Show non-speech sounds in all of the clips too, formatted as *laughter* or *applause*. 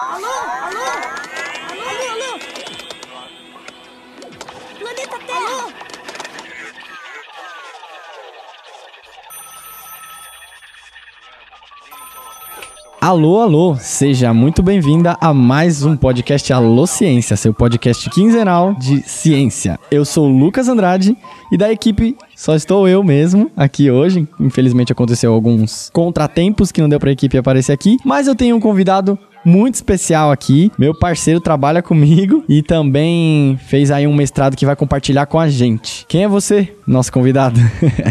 Alô, alô, alô, alô. Planeta Terra. Alô. Alô, alô, seja muito bem-vinda a mais um podcast Alô Ciência, seu podcast quinzenal de ciência. Eu sou Lucas Andrade e da equipe só estou eu mesmo aqui hoje. Infelizmente aconteceu alguns contratempos que não deu para a equipe aparecer aqui, mas eu tenho um convidado muito especial aqui. Meu parceiro trabalha comigo e também fez aí um mestrado que vai compartilhar com a gente. Quem é você, nosso convidado?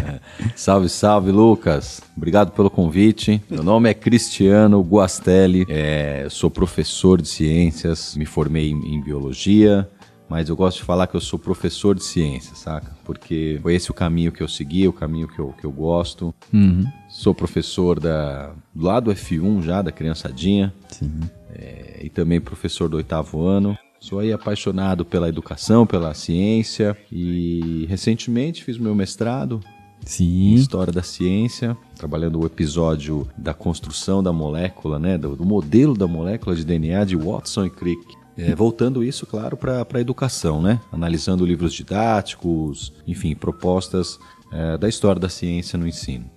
*laughs* salve, salve, Lucas. Obrigado pelo convite. Meu nome é Cristiano Guastelli, é, sou professor de ciências, me formei em, em biologia, mas eu gosto de falar que eu sou professor de ciência, saca? Porque foi esse o caminho que eu segui, o caminho que eu, que eu gosto. Uhum. Sou professor da, lá do F1 já, da criançadinha. Sim. É, e também professor do oitavo ano. Sou aí apaixonado pela educação, pela ciência e recentemente fiz meu mestrado Sim. História da ciência, trabalhando o episódio da construção da molécula, né, do, do modelo da molécula de DNA de Watson e Crick. É, voltando isso, claro, para a educação, né? analisando livros didáticos, enfim, propostas é, da história da ciência no ensino.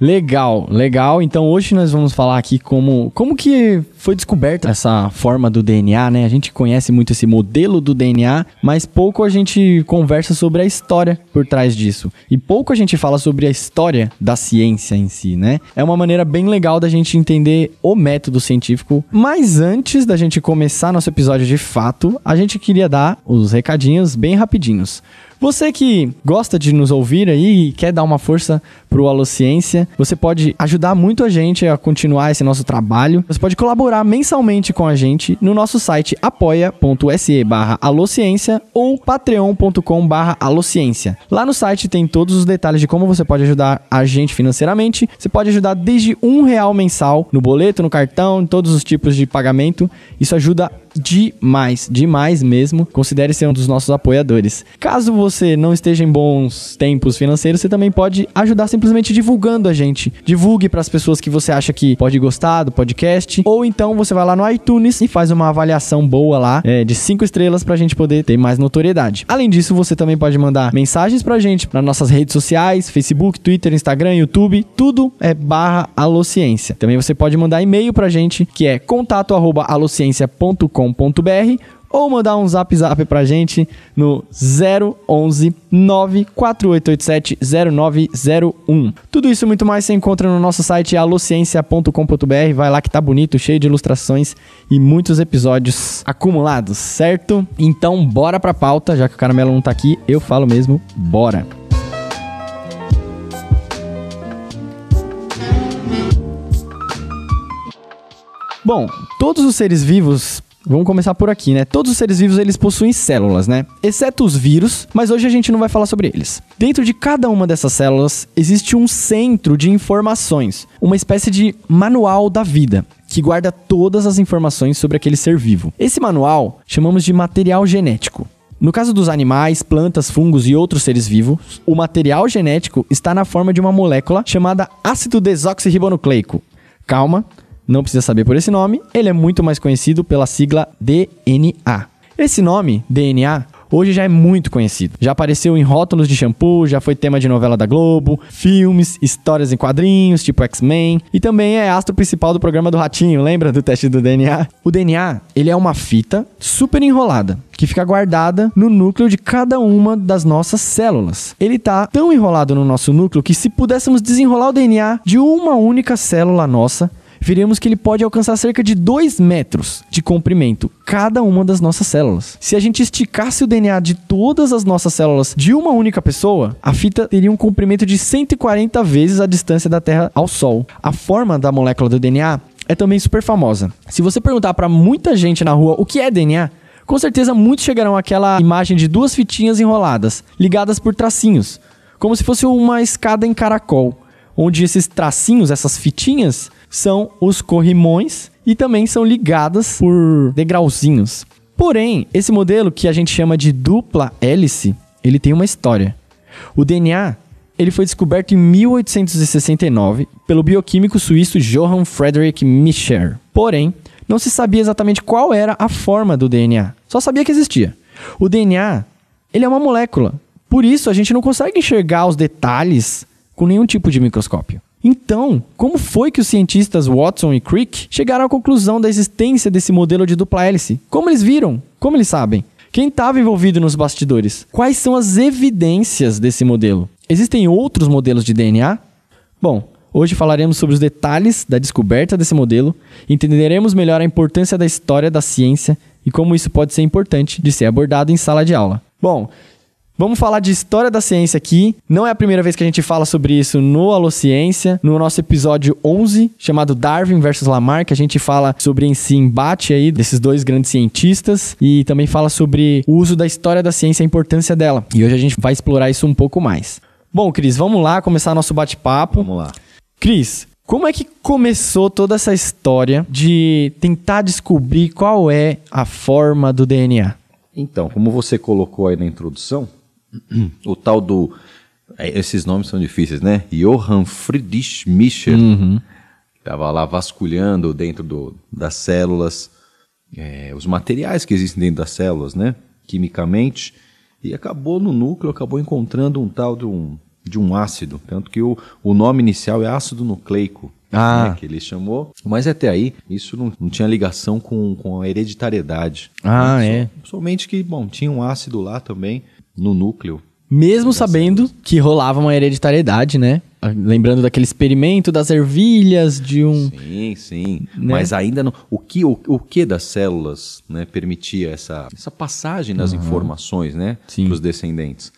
Legal, legal. Então hoje nós vamos falar aqui como, como que foi descoberta essa forma do DNA, né? A gente conhece muito esse modelo do DNA, mas pouco a gente conversa sobre a história por trás disso. E pouco a gente fala sobre a história da ciência em si, né? É uma maneira bem legal da gente entender o método científico. Mas antes da gente começar nosso episódio de fato, a gente queria dar os recadinhos bem rapidinhos. Você que gosta de nos ouvir aí e quer dar uma força pro Alociência, você pode ajudar muito a gente a continuar esse nosso trabalho. Você pode colaborar mensalmente com a gente no nosso site apoia.se barra alociência ou patreon.com barra alociência. Lá no site tem todos os detalhes de como você pode ajudar a gente financeiramente. Você pode ajudar desde um real mensal no boleto, no cartão, em todos os tipos de pagamento. Isso ajuda demais, demais mesmo. Considere ser um dos nossos apoiadores. Caso você não esteja em bons tempos financeiros, você também pode ajudar simplesmente divulgando a gente. Divulgue para as pessoas que você acha que pode gostar do podcast, ou então você vai lá no iTunes e faz uma avaliação boa lá, é, de 5 estrelas para a gente poder ter mais notoriedade. Além disso, você também pode mandar mensagens para a gente nas nossas redes sociais, Facebook, Twitter, Instagram, YouTube, tudo é barra Alociência. Também você pode mandar e-mail para a gente, que é contato arroba alociência.com www.radiocultura.com.br ou mandar um zap zap pra gente no 011 94887 0901. Tudo isso e muito mais você encontra no nosso site alociencia.com.br. Vai lá que tá bonito, cheio de ilustrações e muitos episódios acumulados, certo? Então bora pra pauta, já que o Caramelo não tá aqui, eu falo mesmo, bora! Bom, todos os seres vivos Vamos começar por aqui, né? Todos os seres vivos eles possuem células, né? Exceto os vírus, mas hoje a gente não vai falar sobre eles. Dentro de cada uma dessas células existe um centro de informações, uma espécie de manual da vida que guarda todas as informações sobre aquele ser vivo. Esse manual chamamos de material genético. No caso dos animais, plantas, fungos e outros seres vivos, o material genético está na forma de uma molécula chamada ácido desoxirribonucleico. Calma, não precisa saber por esse nome, ele é muito mais conhecido pela sigla DNA. Esse nome, DNA, hoje já é muito conhecido. Já apareceu em rótulos de shampoo, já foi tema de novela da Globo, filmes, histórias em quadrinhos, tipo X-Men, e também é astro principal do programa do Ratinho, lembra do teste do DNA? O DNA, ele é uma fita super enrolada que fica guardada no núcleo de cada uma das nossas células. Ele está tão enrolado no nosso núcleo que se pudéssemos desenrolar o DNA de uma única célula nossa, veremos que ele pode alcançar cerca de 2 metros de comprimento, cada uma das nossas células. Se a gente esticasse o DNA de todas as nossas células de uma única pessoa, a fita teria um comprimento de 140 vezes a distância da Terra ao Sol. A forma da molécula do DNA é também super famosa. Se você perguntar para muita gente na rua o que é DNA, com certeza muitos chegarão àquela imagem de duas fitinhas enroladas, ligadas por tracinhos, como se fosse uma escada em caracol onde esses tracinhos, essas fitinhas, são os corrimões e também são ligadas por degrauzinhos. Porém, esse modelo que a gente chama de dupla hélice, ele tem uma história. O DNA ele foi descoberto em 1869 pelo bioquímico suíço Johann Frederick Michel. Porém, não se sabia exatamente qual era a forma do DNA. Só sabia que existia. O DNA, ele é uma molécula. Por isso a gente não consegue enxergar os detalhes com nenhum tipo de microscópio. Então, como foi que os cientistas Watson e Crick chegaram à conclusão da existência desse modelo de dupla hélice? Como eles viram? Como eles sabem? Quem estava envolvido nos bastidores? Quais são as evidências desse modelo? Existem outros modelos de DNA? Bom, Hoje falaremos sobre os detalhes da descoberta desse modelo, entenderemos melhor a importância da história da ciência e como isso pode ser importante de ser abordado em sala de aula. Bom, Vamos falar de história da ciência aqui. Não é a primeira vez que a gente fala sobre isso no Alociência, no nosso episódio 11, chamado Darwin versus Lamarck, a gente fala sobre esse embate aí desses dois grandes cientistas e também fala sobre o uso da história da ciência e a importância dela. E hoje a gente vai explorar isso um pouco mais. Bom, Cris, vamos lá começar nosso bate-papo. Vamos lá. Cris, como é que começou toda essa história de tentar descobrir qual é a forma do DNA? Então, como você colocou aí na introdução, o tal do. É, esses nomes são difíceis, né? Johann Friedrich Mischer. Uhum. Estava lá vasculhando dentro do, das células, é, os materiais que existem dentro das células, né? Quimicamente. E acabou no núcleo, acabou encontrando um tal de um, de um ácido. Tanto que o, o nome inicial é ácido nucleico. Ah. Né, que ele chamou. Mas até aí, isso não, não tinha ligação com, com a hereditariedade. Ah, né? é. Somente que, bom, tinha um ácido lá também no núcleo. Mesmo tá sabendo que rolava uma hereditariedade, né? Ah, lembrando daquele experimento das ervilhas, de um. Sim, sim. Né? Mas ainda não. O que, o, o que das células né, permitia essa, essa passagem das uhum. informações né, para os descendentes?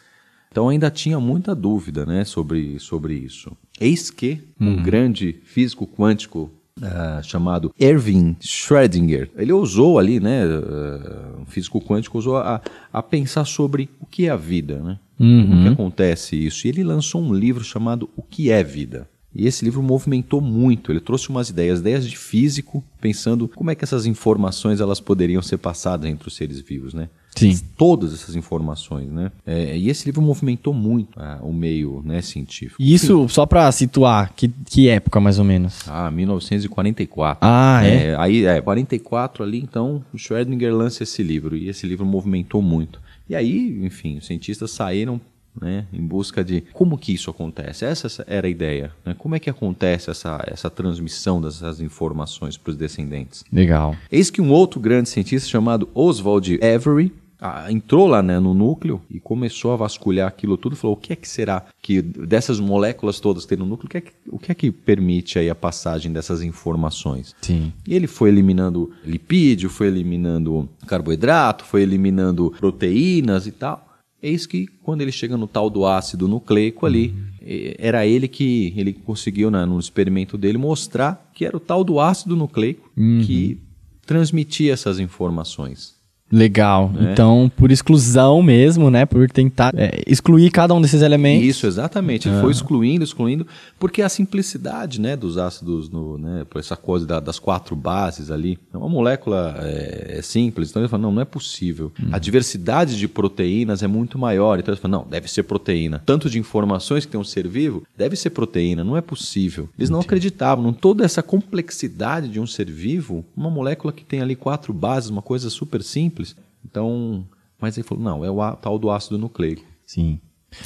Então ainda tinha muita dúvida né, sobre, sobre isso. Eis que um uhum. grande físico quântico Uh, chamado Erwin Schrödinger. Ele ousou ali, né, uh, um físico quântico ousou a, a, pensar sobre o que é a vida, né? Uhum. O que uhum. acontece isso? E ele lançou um livro chamado O que é vida. E esse livro movimentou muito, ele trouxe umas ideias, ideias de físico, pensando como é que essas informações elas poderiam ser passadas entre os seres vivos, né? Sim. Todas essas informações, né? É, e esse livro movimentou muito ah, o meio né, científico. E isso, Sim. só para situar, que, que época mais ou menos? Ah, 1944. Ah, é? é aí, é, 44 ali, então, o Schrödinger lança esse livro, e esse livro movimentou muito. E aí, enfim, os cientistas saíram né, em busca de como que isso acontece. Essa era a ideia. Né? Como é que acontece essa, essa transmissão dessas informações para os descendentes? Legal. Eis que um outro grande cientista chamado Oswald Avery ah, entrou lá né, no núcleo e começou a vasculhar aquilo tudo. Falou: o que é que será que dessas moléculas todas que tem no núcleo, o que é que, o que, é que permite aí a passagem dessas informações? Sim. E ele foi eliminando lipídio, foi eliminando carboidrato, foi eliminando proteínas e tal Eis que quando ele chega no tal do ácido nucleico ali, uhum. eh, era ele que ele conseguiu né, no experimento dele mostrar que era o tal do ácido nucleico uhum. que transmitia essas informações. Legal. Né? Então, por exclusão mesmo, né? Por tentar é, excluir cada um desses elementos. Isso, exatamente. Ele ah. foi excluindo, excluindo, porque a simplicidade né, dos ácidos, no, né, por essa coisa da, das quatro bases ali, é uma molécula é, é, simples. Então ele falam não, não é possível. Uhum. A diversidade de proteínas é muito maior. Então ele falam não, deve ser proteína. Tanto de informações que tem um ser vivo, deve ser proteína, não é possível. Eles Entendi. não acreditavam. em toda essa complexidade de um ser vivo, uma molécula que tem ali quatro bases, uma coisa super simples, simples. Então, mas ele falou, não, é o tal do ácido nucleico. Sim.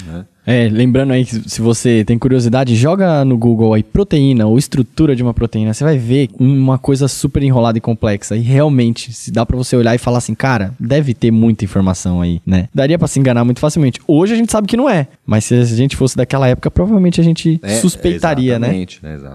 Né? É, lembrando aí, se você tem curiosidade, joga no Google aí proteína ou estrutura de uma proteína, você vai ver uma coisa super enrolada e complexa. E realmente, se dá para você olhar e falar assim, cara, deve ter muita informação aí, né? Daria para se enganar muito facilmente. Hoje a gente sabe que não é, mas se a gente fosse daquela época, provavelmente a gente é, suspeitaria, né? exatamente, né? Exatamente,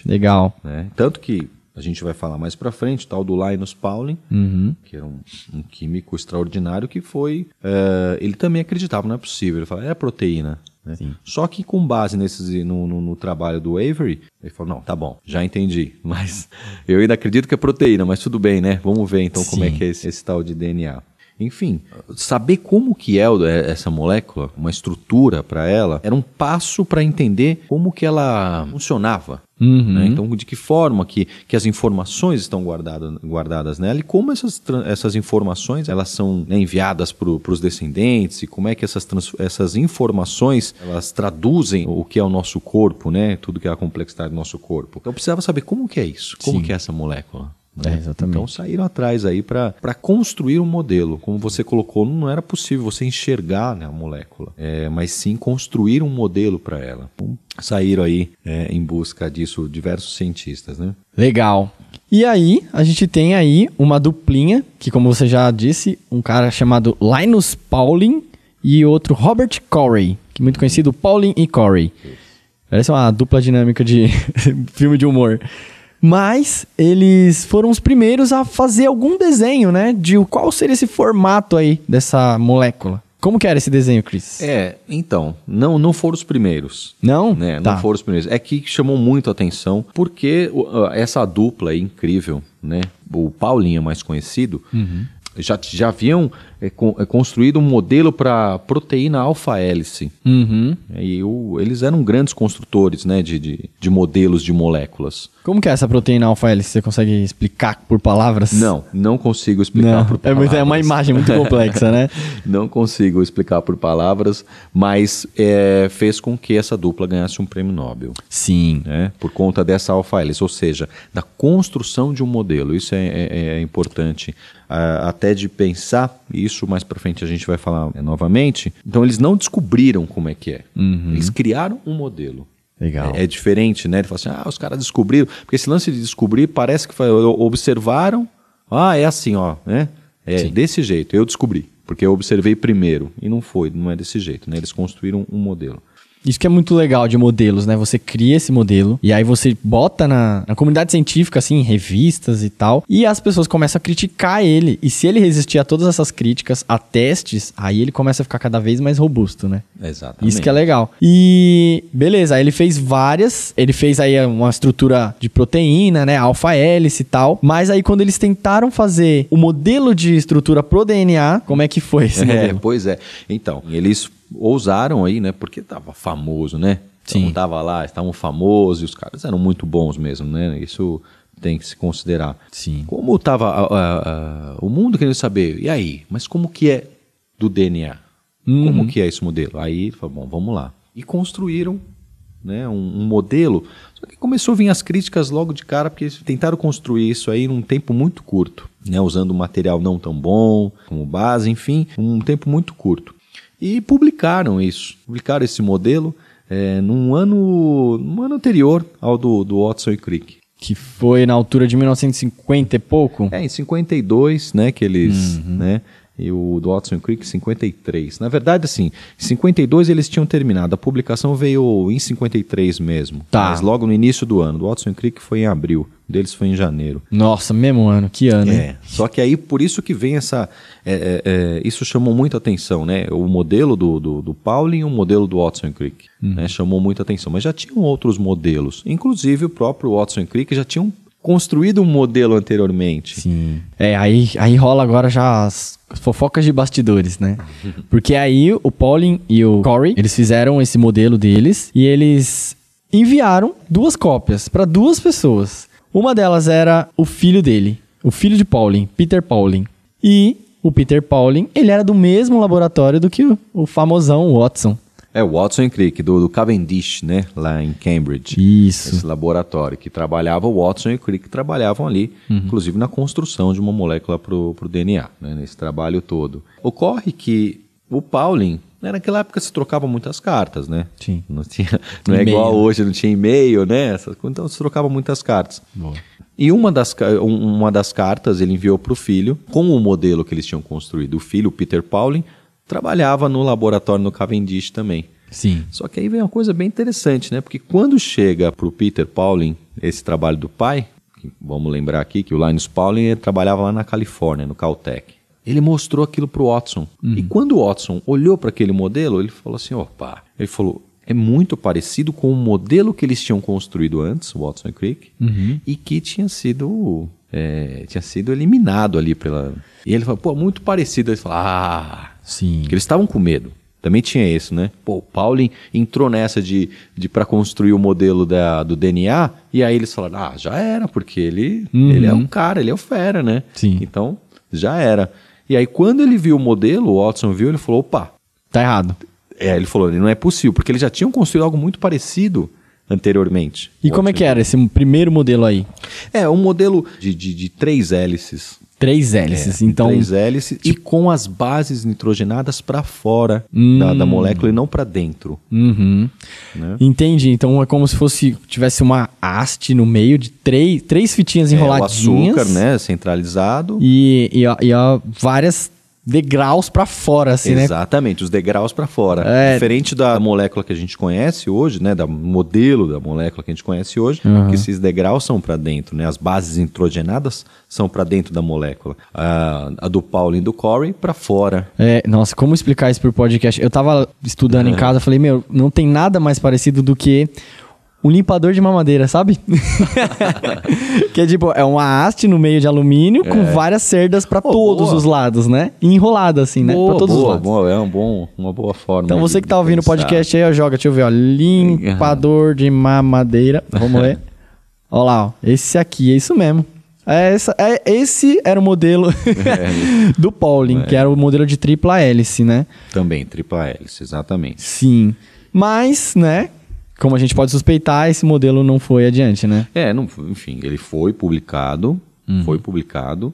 exatamente. Legal. Né? Tanto que a gente vai falar mais para frente, tal do Linus Pauling, uhum. que era é um, um, químico extraordinário que foi, eh, ele também acreditava, não é possível, ele falava, é proteína. Né? Só que com base nesses, no, no, no, trabalho do Avery, ele falou, não, tá bom, já entendi, *laughs* mas eu ainda acredito que é proteína, mas tudo bem, né? Vamos ver então Sim. como é que é esse, esse tal de DNA. Enfim, saber como que é, é essa molécula, uma estrutura para ela, era um passo para entender como que ela funcionava. Uhum. Né? Então, de que forma que, que as informações estão guardado, guardadas nela e como essas, essas informações elas são né, enviadas para os descendentes e como é que essas, essas informações elas traduzem o que é o nosso corpo, né? tudo que é a complexidade do nosso corpo. Então, precisava saber como que é isso, como Sim. que é essa molécula. É, né? É, exatamente. Então saíram atrás aí para construir um modelo. Como você colocou, não era possível você enxergar né, a molécula, é, mas sim construir um modelo para ela. Então, saíram aí é, em busca disso diversos cientistas. Né? Legal. E aí, a gente tem aí uma duplinha, que como você já disse, um cara chamado Linus Pauling e outro Robert Corey, que muito conhecido Pauling e Corey. Parece uma dupla dinâmica de *laughs* filme de humor. Mas eles foram os primeiros a fazer algum desenho, né? De qual seria esse formato aí dessa molécula. Como que era esse desenho, Chris? É, então, não não foram os primeiros. Não? Né? Tá. Não foram os primeiros. É que chamou muito a atenção, porque essa dupla aí, incrível, né? O Paulinho mais conhecido, uhum. já, já haviam é, é construído um modelo para proteína alfa-hélice. Uhum. É, e o, eles eram grandes construtores né, de, de, de, modelos de moléculas. Como que é essa proteína alfa-hélice? Você consegue explicar por palavras? Não, não consigo explicar não, por palavras. É, é, uma imagem muito complexa, né? *laughs* não consigo explicar por palavras, mas é, fez com que essa dupla ganhasse um prêmio Nobel. Sim. Né? Por conta dessa alfa-hélice, ou seja, da construção de um modelo. Isso é, é, é importante ah, até de pensar isso isso mais para frente a gente vai falar é, novamente. Então eles não descobriram como é que é. Uhum. Eles criaram um modelo. Legal. É, é, diferente, né? Ele fala assim: ah, os caras descobriram. Porque esse lance de descobrir parece que foi, observaram. Ah, é assim, ó, né? É Sim. desse jeito, eu descobri. Porque eu observei primeiro. E não foi, não é desse jeito, né? Eles construíram um modelo. Isso que é muito legal de modelos, né? Você cria esse modelo e aí você bota na, na comunidade científica, assim, em revistas e tal, e as pessoas começam a criticar ele. E se ele resistir a todas essas críticas, a testes, aí ele começa a ficar cada vez mais robusto, né? Exatamente. Isso que é legal. E beleza, aí ele fez várias, ele fez aí uma estrutura de proteína, né? Alfa hélice e tal. Mas aí quando eles tentaram fazer o modelo de estrutura pro DNA, como é que foi? Esse é, pois é. Então, eles ousaram aí, né? Porque tava famoso, né? Sim. Então, tava lá, estavam famosos, e os caras eram muito bons mesmo, né? Isso tem que se considerar. Sim. Como estava o mundo querendo saber, e aí? Mas como que é do DNA? Uhum. Como que é esse modelo? Aí, falou, bom, vamos lá. E construíram né, um, um, modelo. Só que começou a vir as críticas logo de cara, porque eles tentaram construir isso aí num tempo muito curto, né, usando material não tão bom como base, enfim, um tempo muito curto e publicaram isso, publicaram esse modelo é, num, ano, num ano anterior ao do, do Watson e Crick. Que foi na altura de 1950 e pouco? É, em 52, né, que eles... Uhum. Né, e o do Watson Creek 53. Na verdade, assim, em 52 eles tinham terminado. A publicação veio em 53 mesmo. Tá. Mas logo no início do ano. O Watson Creek foi em abril. Deles foi em janeiro. Nossa, mesmo ano, que ano. É. Só que aí por isso que vem essa. É, é, é, isso chamou muita atenção, né? O modelo do, do, do Pauling e o modelo do Watson Creek. Uhum. Né? Chamou muita atenção. Mas já tinham outros modelos. Inclusive o próprio Watson Creek já tinha um construído um modelo anteriormente. Sim. É, aí, aí rola agora já as fofocas de bastidores, né? *laughs* Porque aí o Pauling e o Corey, eles fizeram esse modelo deles e eles enviaram duas cópias para duas pessoas. Uma delas era o filho dele, o filho de Pauling, Peter Pauling. E o Peter Pauling, ele era do mesmo laboratório do que o, o famosão Watson. É o Watson e Crick, do, do, Cavendish, né? Lá em Cambridge. Isso. Esse laboratório que trabalhava, o Watson e Crick trabalhavam ali, uhum. inclusive na construção de uma molécula para o DNA, né? nesse trabalho todo. Ocorre que o Pauling, né, naquela época se trocava muitas cartas, né? Sim. Não, tinha, não é igual hoje, não tinha e-mail, né? Então se trocava muitas cartas. Boa. E uma das, uma das cartas ele enviou para o filho com o modelo que eles tinham construído. O filho, o Peter Pauling, trabalhava no laboratório no Cavendish também. Sim. Só que aí vem uma coisa bem interessante, né? Porque quando chega para o Peter Pauling esse trabalho do pai, vamos lembrar aqui que o Linus Pauling trabalhava lá na Califórnia, no Caltech. Ele mostrou aquilo para o Watson. Uhum. E quando o Watson olhou para aquele modelo, ele falou assim: opa, ele falou, é muito parecido com o modelo que eles tinham construído antes, Watson e Crick, uhum. e que tinha sido é, tinha sido eliminado ali pela. E ele falou, pô, muito parecido. Ele falou, ah, Sim. Porque eles estavam com medo. Também tinha isso, né? Pô, o Pauling entrou nessa de, de para construir o modelo da, do DNA, e aí eles falaram: ah, já era, porque ele, uhum. ele é um cara, ele é o fera, né? Sim. Então, já era. E aí, quando ele viu o modelo, o Watson viu, ele falou: opa. Tá errado. É, ele falou: não é possível, porque eles já tinham construído algo muito parecido anteriormente. E como é que era esse primeiro modelo aí? É, um modelo de, de, de três hélices. Três hélices, é, então. Três hélices e com as bases nitrogenadas para fora hum. da, da, hum. molécula e não para dentro. Uhum. Né? Entendi. Então é como se fosse tivesse uma haste no meio de três, três fitinhas enroladinhas. É, o açúcar, né? Centralizado. E, e, e ó, várias degraus para fora, assim, Exatamente, né? Exatamente, os degraus para fora. É... Diferente da molécula que a gente conhece hoje, né? Da modelo da molécula que a gente conhece hoje, uhum. que esses degraus são para dentro, né? As bases introgenadas são para dentro da molécula. A, a do Paul e do Corey para fora. É, nossa, como explicar isso por podcast? Eu tava estudando uhum. em casa, falei, meu, não tem nada mais parecido do que um limpador de mamadeira, sabe? *laughs* que é tipo, é uma haste no meio de alumínio é. com várias cerdas para oh, todos boa. os lados, né? E enrolada assim, boa, né? Pra todos boa, os lados. Boa, é um bom, uma boa forma. Então você que tá ouvindo o podcast aí, ó, joga, deixa eu ver, ó, limpador de mamadeira, vamos ver. *laughs* Olha lá, ó, esse aqui, é isso mesmo. É essa, é, esse era o modelo *laughs* é. do Pauling, que é. era o modelo de tripla hélice, né? Também, tripla hélice, exatamente. Sim. Mas, né, como a gente pode suspeitar, esse modelo não foi adiante, né? É, não, enfim, ele foi publicado, uhum. foi publicado.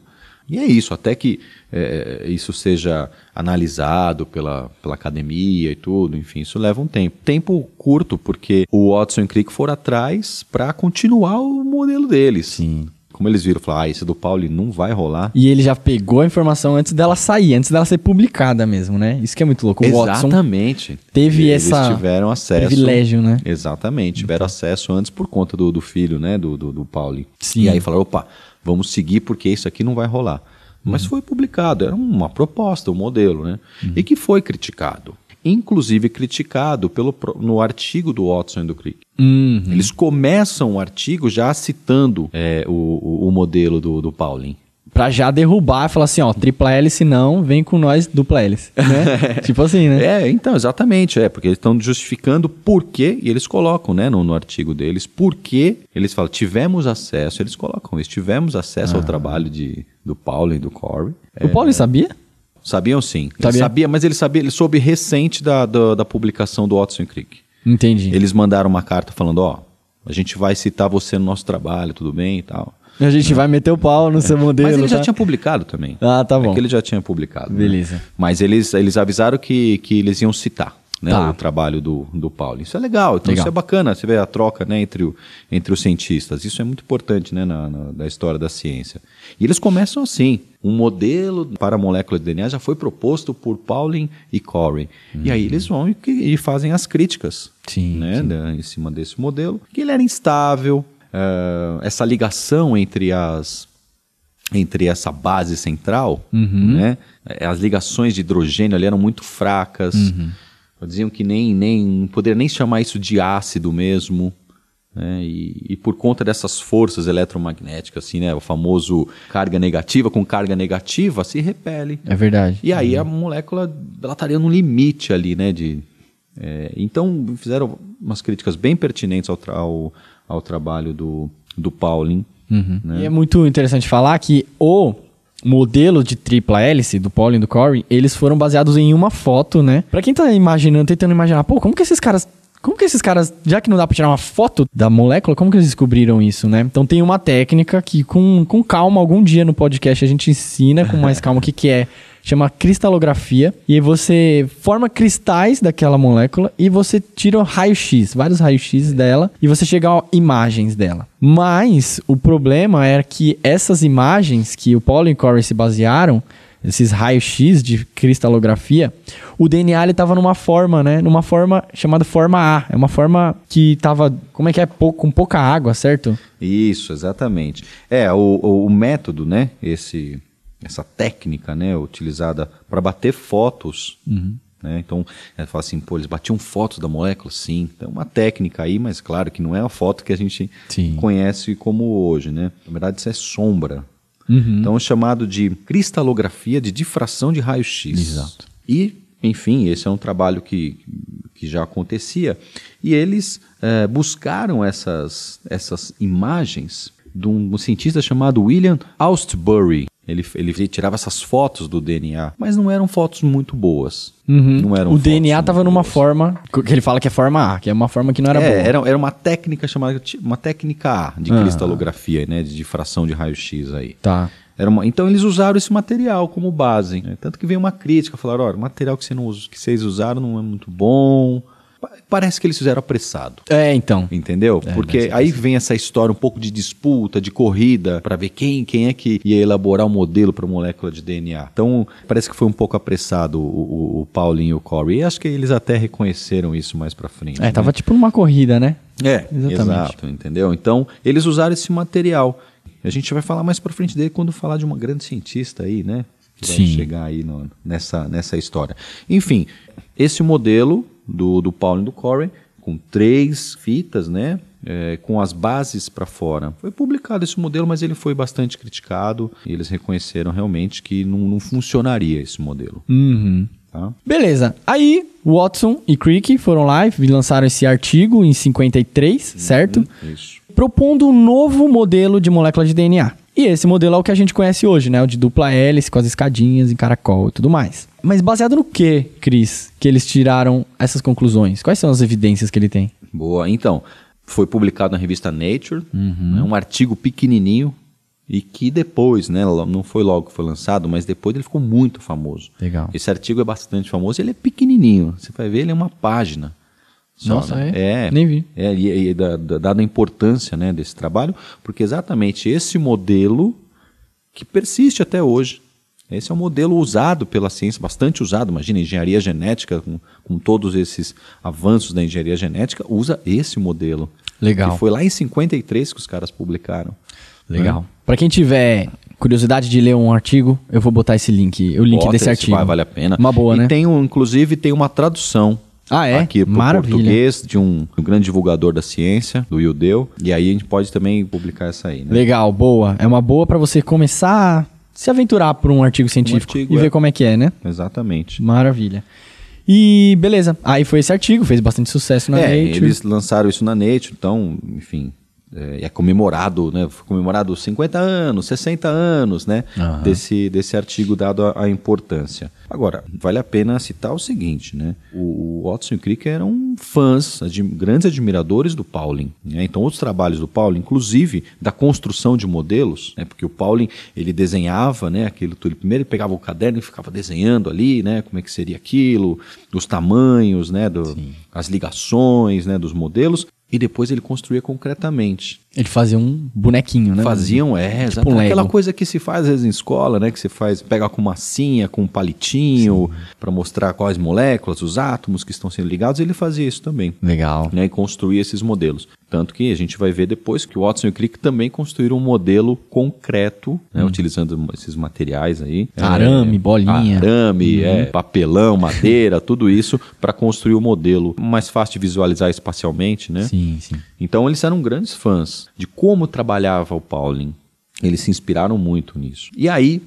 E é isso, até que é, é isso seja analisado pela, pela academia e tudo, enfim, isso leva um tempo. Tempo curto, porque o Watson e Crick foram atrás para continuar o modelo deles. Sim. Como eles viram, falaram, ah, esse do Pauli não vai rolar. E ele já pegou a informação antes dela sair, antes dela ser publicada mesmo, né? Isso que é muito louco. O Exatamente. Watson teve e essa... Eles tiveram acesso... Privilégio, né? Exatamente. Tiveram então. acesso antes por conta do, do filho, né? Do, do, do Pauli. Sim. E aí falaram, opa, vamos seguir porque isso aqui não vai rolar. Mas uhum. foi publicado, era uma proposta, um modelo, né? Uhum. E que foi criticado inclusive criticado pelo, no artigo do Watson e do Crick. Uhum. Eles começam o artigo já citando é, o, o, modelo do, do Pauling pra já derrubar, e falar assim, ó, tripla hélice não, vem com nós dupla hélice, né? *laughs* tipo assim, né? É, então, exatamente, é, porque eles estão justificando por que, e eles colocam, né, no, no artigo deles, por que eles falam, tivemos acesso, eles colocam isso, tivemos acesso ah. ao trabalho de, do Paulo e do Corey. O é, Paulo sabia? Sabiam sim. Sabia? Ele sabia, mas ele sabia, ele soube recente da, da, da publicação do Watson Crick. Entendi. Eles mandaram uma carta falando, ó, a gente vai citar você no nosso trabalho, tudo bem e tal. A gente vai meter o pau no é. seu modelo. Mas ele tá? já tinha publicado também. Ah, tá bom. É que ele já tinha publicado. Né? Beleza. Né? Mas eles, eles avisaram que, que eles iam citar né, tá. o trabalho do, do Paulo. Isso é legal, então legal. isso é bacana, você vê a troca né, entre, o, entre os cientistas. Isso é muito importante né, na, na, na história da ciência. E eles começam assim. Um modelo para a molécula de DNA já foi proposto por Pauling e Corey. Uhum. E aí uhum. eles vão e, e fazem as críticas sim, né, sim. em cima desse modelo, que ele era instável, uh, essa ligação entre as entre essa base central, uhum. né? As ligações de hidrogênio ali eram muito fracas. Uhum diziam que nem, nem poderia nem chamar isso de ácido mesmo. Né? E, e, por conta dessas forças eletromagnéticas, assim, né? o famoso carga negativa com carga negativa se repele. É verdade. E aí é. a molécula ela estaria no limite ali, né? De, é, então fizeram umas críticas bem pertinentes ao, ao, ao trabalho do, do Pauling. Uhum. Né? E é muito interessante falar que o modelo de tripla hélice do Pauling e do Corey, eles foram baseados em uma foto, né? Pra quem tá imaginando, tentando imaginar, pô, como que esses caras como que esses caras, já que não dá pra tirar uma foto da molécula, como que eles descobriram isso, né? Então tem uma técnica que com, com calma, algum dia no podcast a gente ensina com mais calma o que, que é chama cristalografia, e aí você forma cristais daquela molécula e você tira um raio-x, vários raios-x dela, e você chega a imagens dela. Mas o problema era é que essas imagens que o Paulo e Corey se basearam, esses raios-x de cristalografia, o DNA estava numa forma, né? Numa forma chamada forma A. É uma forma que estava, como é que é? Pouco, com pouca água, certo? Isso, exatamente. É, o, o, o método, né? Esse essa técnica né, utilizada para bater fotos. Uhum. Né? Então, ela fala assim, pô, eles batiam fotos da molécula? Sim. Então, é uma técnica aí, mas claro que não é a foto que a gente Sim. conhece como hoje. Né? Na verdade, isso é sombra. Uhum. Então, é chamado de cristalografia de difração de raio-x. Exato. E, enfim, esse é um trabalho que, que já acontecia. E eles é, buscaram essas, essas imagens de um cientista chamado William Austbury. Ele, ele tirava essas fotos do DNA, mas não eram fotos muito boas. Uhum. Não eram o DNA estava numa boas. forma que ele fala que é forma A, que é uma forma que não era é, boa. Era, era uma técnica chamada uma técnica A de ah. cristalografia, né, de difração de raio-x aí. Tá. Uma, então eles usaram esse material como base. Né? Tanto que veio uma crítica, falaram, olha, o material que, você não usa, que vocês usaram não é muito bom, parece que eles fizeram apressado. É, então. Entendeu? É, Porque é aí vem essa história um pouco de disputa, de corrida, para ver quem, quem é que ia elaborar o um modelo para molécula de DNA. Então, parece que foi um pouco apressado o, o, o Paulinho e o Corey. E acho que eles até reconheceram isso mais para frente. É, né? tava tipo numa corrida, né? É, Exatamente. exato, entendeu? Então, eles usaram esse material. A gente vai falar mais para frente dele quando falar de uma grande cientista aí, né? Que vai Sim. chegar aí no, nessa, nessa história. Enfim, esse modelo do, do Paulo e do Corey, com três fitas, né? É, com as bases para fora. Foi publicado esse modelo, mas ele foi bastante criticado. eles reconheceram realmente que não, não funcionaria esse modelo. Uhum. Tá? Beleza. Aí, Watson e Crick foram lá e lançaram esse artigo em 53, uhum, certo? Isso. Propondo um novo modelo de molécula de DNA. E esse modelo é o que a gente conhece hoje, né? O de dupla hélice, com as escadinhas em caracol e tudo mais. Mas baseado no que, Cris, que eles tiraram essas conclusões? Quais são as evidências que ele tem? Boa, então. Foi publicado na revista Nature, uhum. Né? um artigo pequenininho, e que depois, né, não foi logo que foi lançado, mas depois ele ficou muito famoso. Legal. Esse artigo é bastante famoso, ele é pequenininho. Você vai ver, ele é uma página. Só, Nossa, né? é, é, Nem vi. É, e, e dada a importância né, desse trabalho, porque exatamente esse modelo que persiste até hoje. Esse é um modelo usado pela ciência, bastante usado. Imagina, engenharia genética, com, com todos esses avanços da engenharia genética, usa esse modelo. Legal. Que foi lá em 53 que os caras publicaram. Legal. Né? Para quem tiver curiosidade de ler um artigo, eu vou botar esse link, o link Bota, desse artigo. Vai, vale a pena. Uma boa, e né? Tem um, inclusive tem uma tradução ah, é? Aqui pro Maravilha. português, de um, um, grande divulgador da ciência, do Yudeu. E aí a gente pode também publicar essa aí, né? Legal, boa. É uma boa para você começar a se aventurar por um artigo científico um artigo, e é. ver como é que é, né? Exatamente. Maravilha. E beleza, aí foi esse artigo, fez bastante sucesso na é, Nature. Eles lançaram isso na Nature, então, enfim, é, é comemorado, né? Foi comemorado 50 anos, 60 anos, né? Uhum. Desse, desse artigo dado a, a, importância. Agora, vale a pena citar o seguinte, né? O, o Watson e Crick eram fãs, ad, grandes admiradores do Pauling. Né? Então, outros trabalhos do Pauling, inclusive da construção de modelos, né? Porque o Pauling, ele desenhava, né? Aquilo tudo. Primeiro ele pegava o caderno e ficava desenhando ali, né? Como é que seria aquilo, os tamanhos, né? Do, as ligações, né? Dos modelos e depois ele construía concretamente. Ele fazia um bonequinho, né? Faziam, é, tipo exatamente. Um Aquela coisa que se faz às vezes em escola, né? Que você faz, pega com massinha, com um palitinho, para mostrar quais moléculas, os átomos que estão sendo ligados. Ele fazia isso também. Legal. Né? E construía esses modelos. Tanto que a gente vai ver depois que o Watson e o Crick também construíram um modelo concreto, né, hum. utilizando esses materiais aí. É, arame, é, bolinha. Arame, hum. é, papelão, *laughs* madeira, tudo isso para construir o um modelo mais fácil de visualizar espacialmente, né? Sim, sim. Então eles eram grandes fãs de como trabalhava o Pauling. Eles se inspiraram muito nisso. E aí.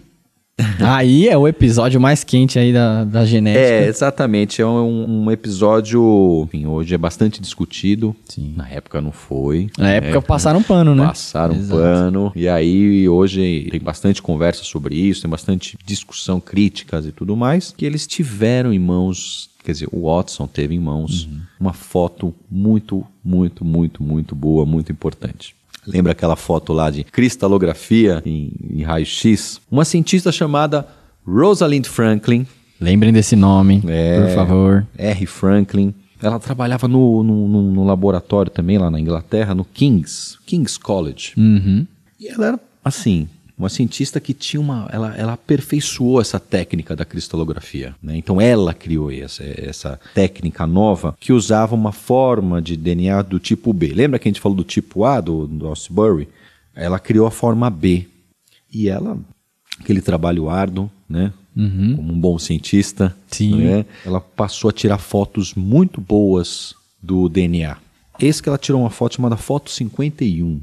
*laughs* aí é o episódio mais quente aí da, da genética. É, exatamente. É um, um episódio. Enfim, hoje é bastante discutido. Sim. Na época não foi. Na, Na época, época passaram pano, né? Passaram Exato. pano. E aí hoje tem bastante conversa sobre isso, tem bastante discussão, críticas e tudo mais. Que eles tiveram em mãos quer dizer, o Watson teve em mãos uhum. uma foto muito, muito, muito, muito boa, muito importante. Lembra aquela foto lá de cristalografia em, em raio-x? Uma cientista chamada Rosalind Franklin. Lembrem desse nome, é, por favor. R. Franklin. Ela trabalhava no, no, no, no, laboratório também lá na Inglaterra, no King's, King's College. Uhum. E ela era, assim, uma cientista que tinha uma. Ela, ela aperfeiçoou essa técnica da cristalografia. Né? Então ela criou essa, essa técnica nova que usava uma forma de DNA do tipo B. Lembra que a gente falou do tipo A do, do Osbury? Ela criou a forma B. E ela, aquele trabalho árduo, né? Uhum. Como um bom cientista, Sim. Né? ela passou a tirar fotos muito boas do DNA. Eis que ela tirou uma foto chamada Foto 51.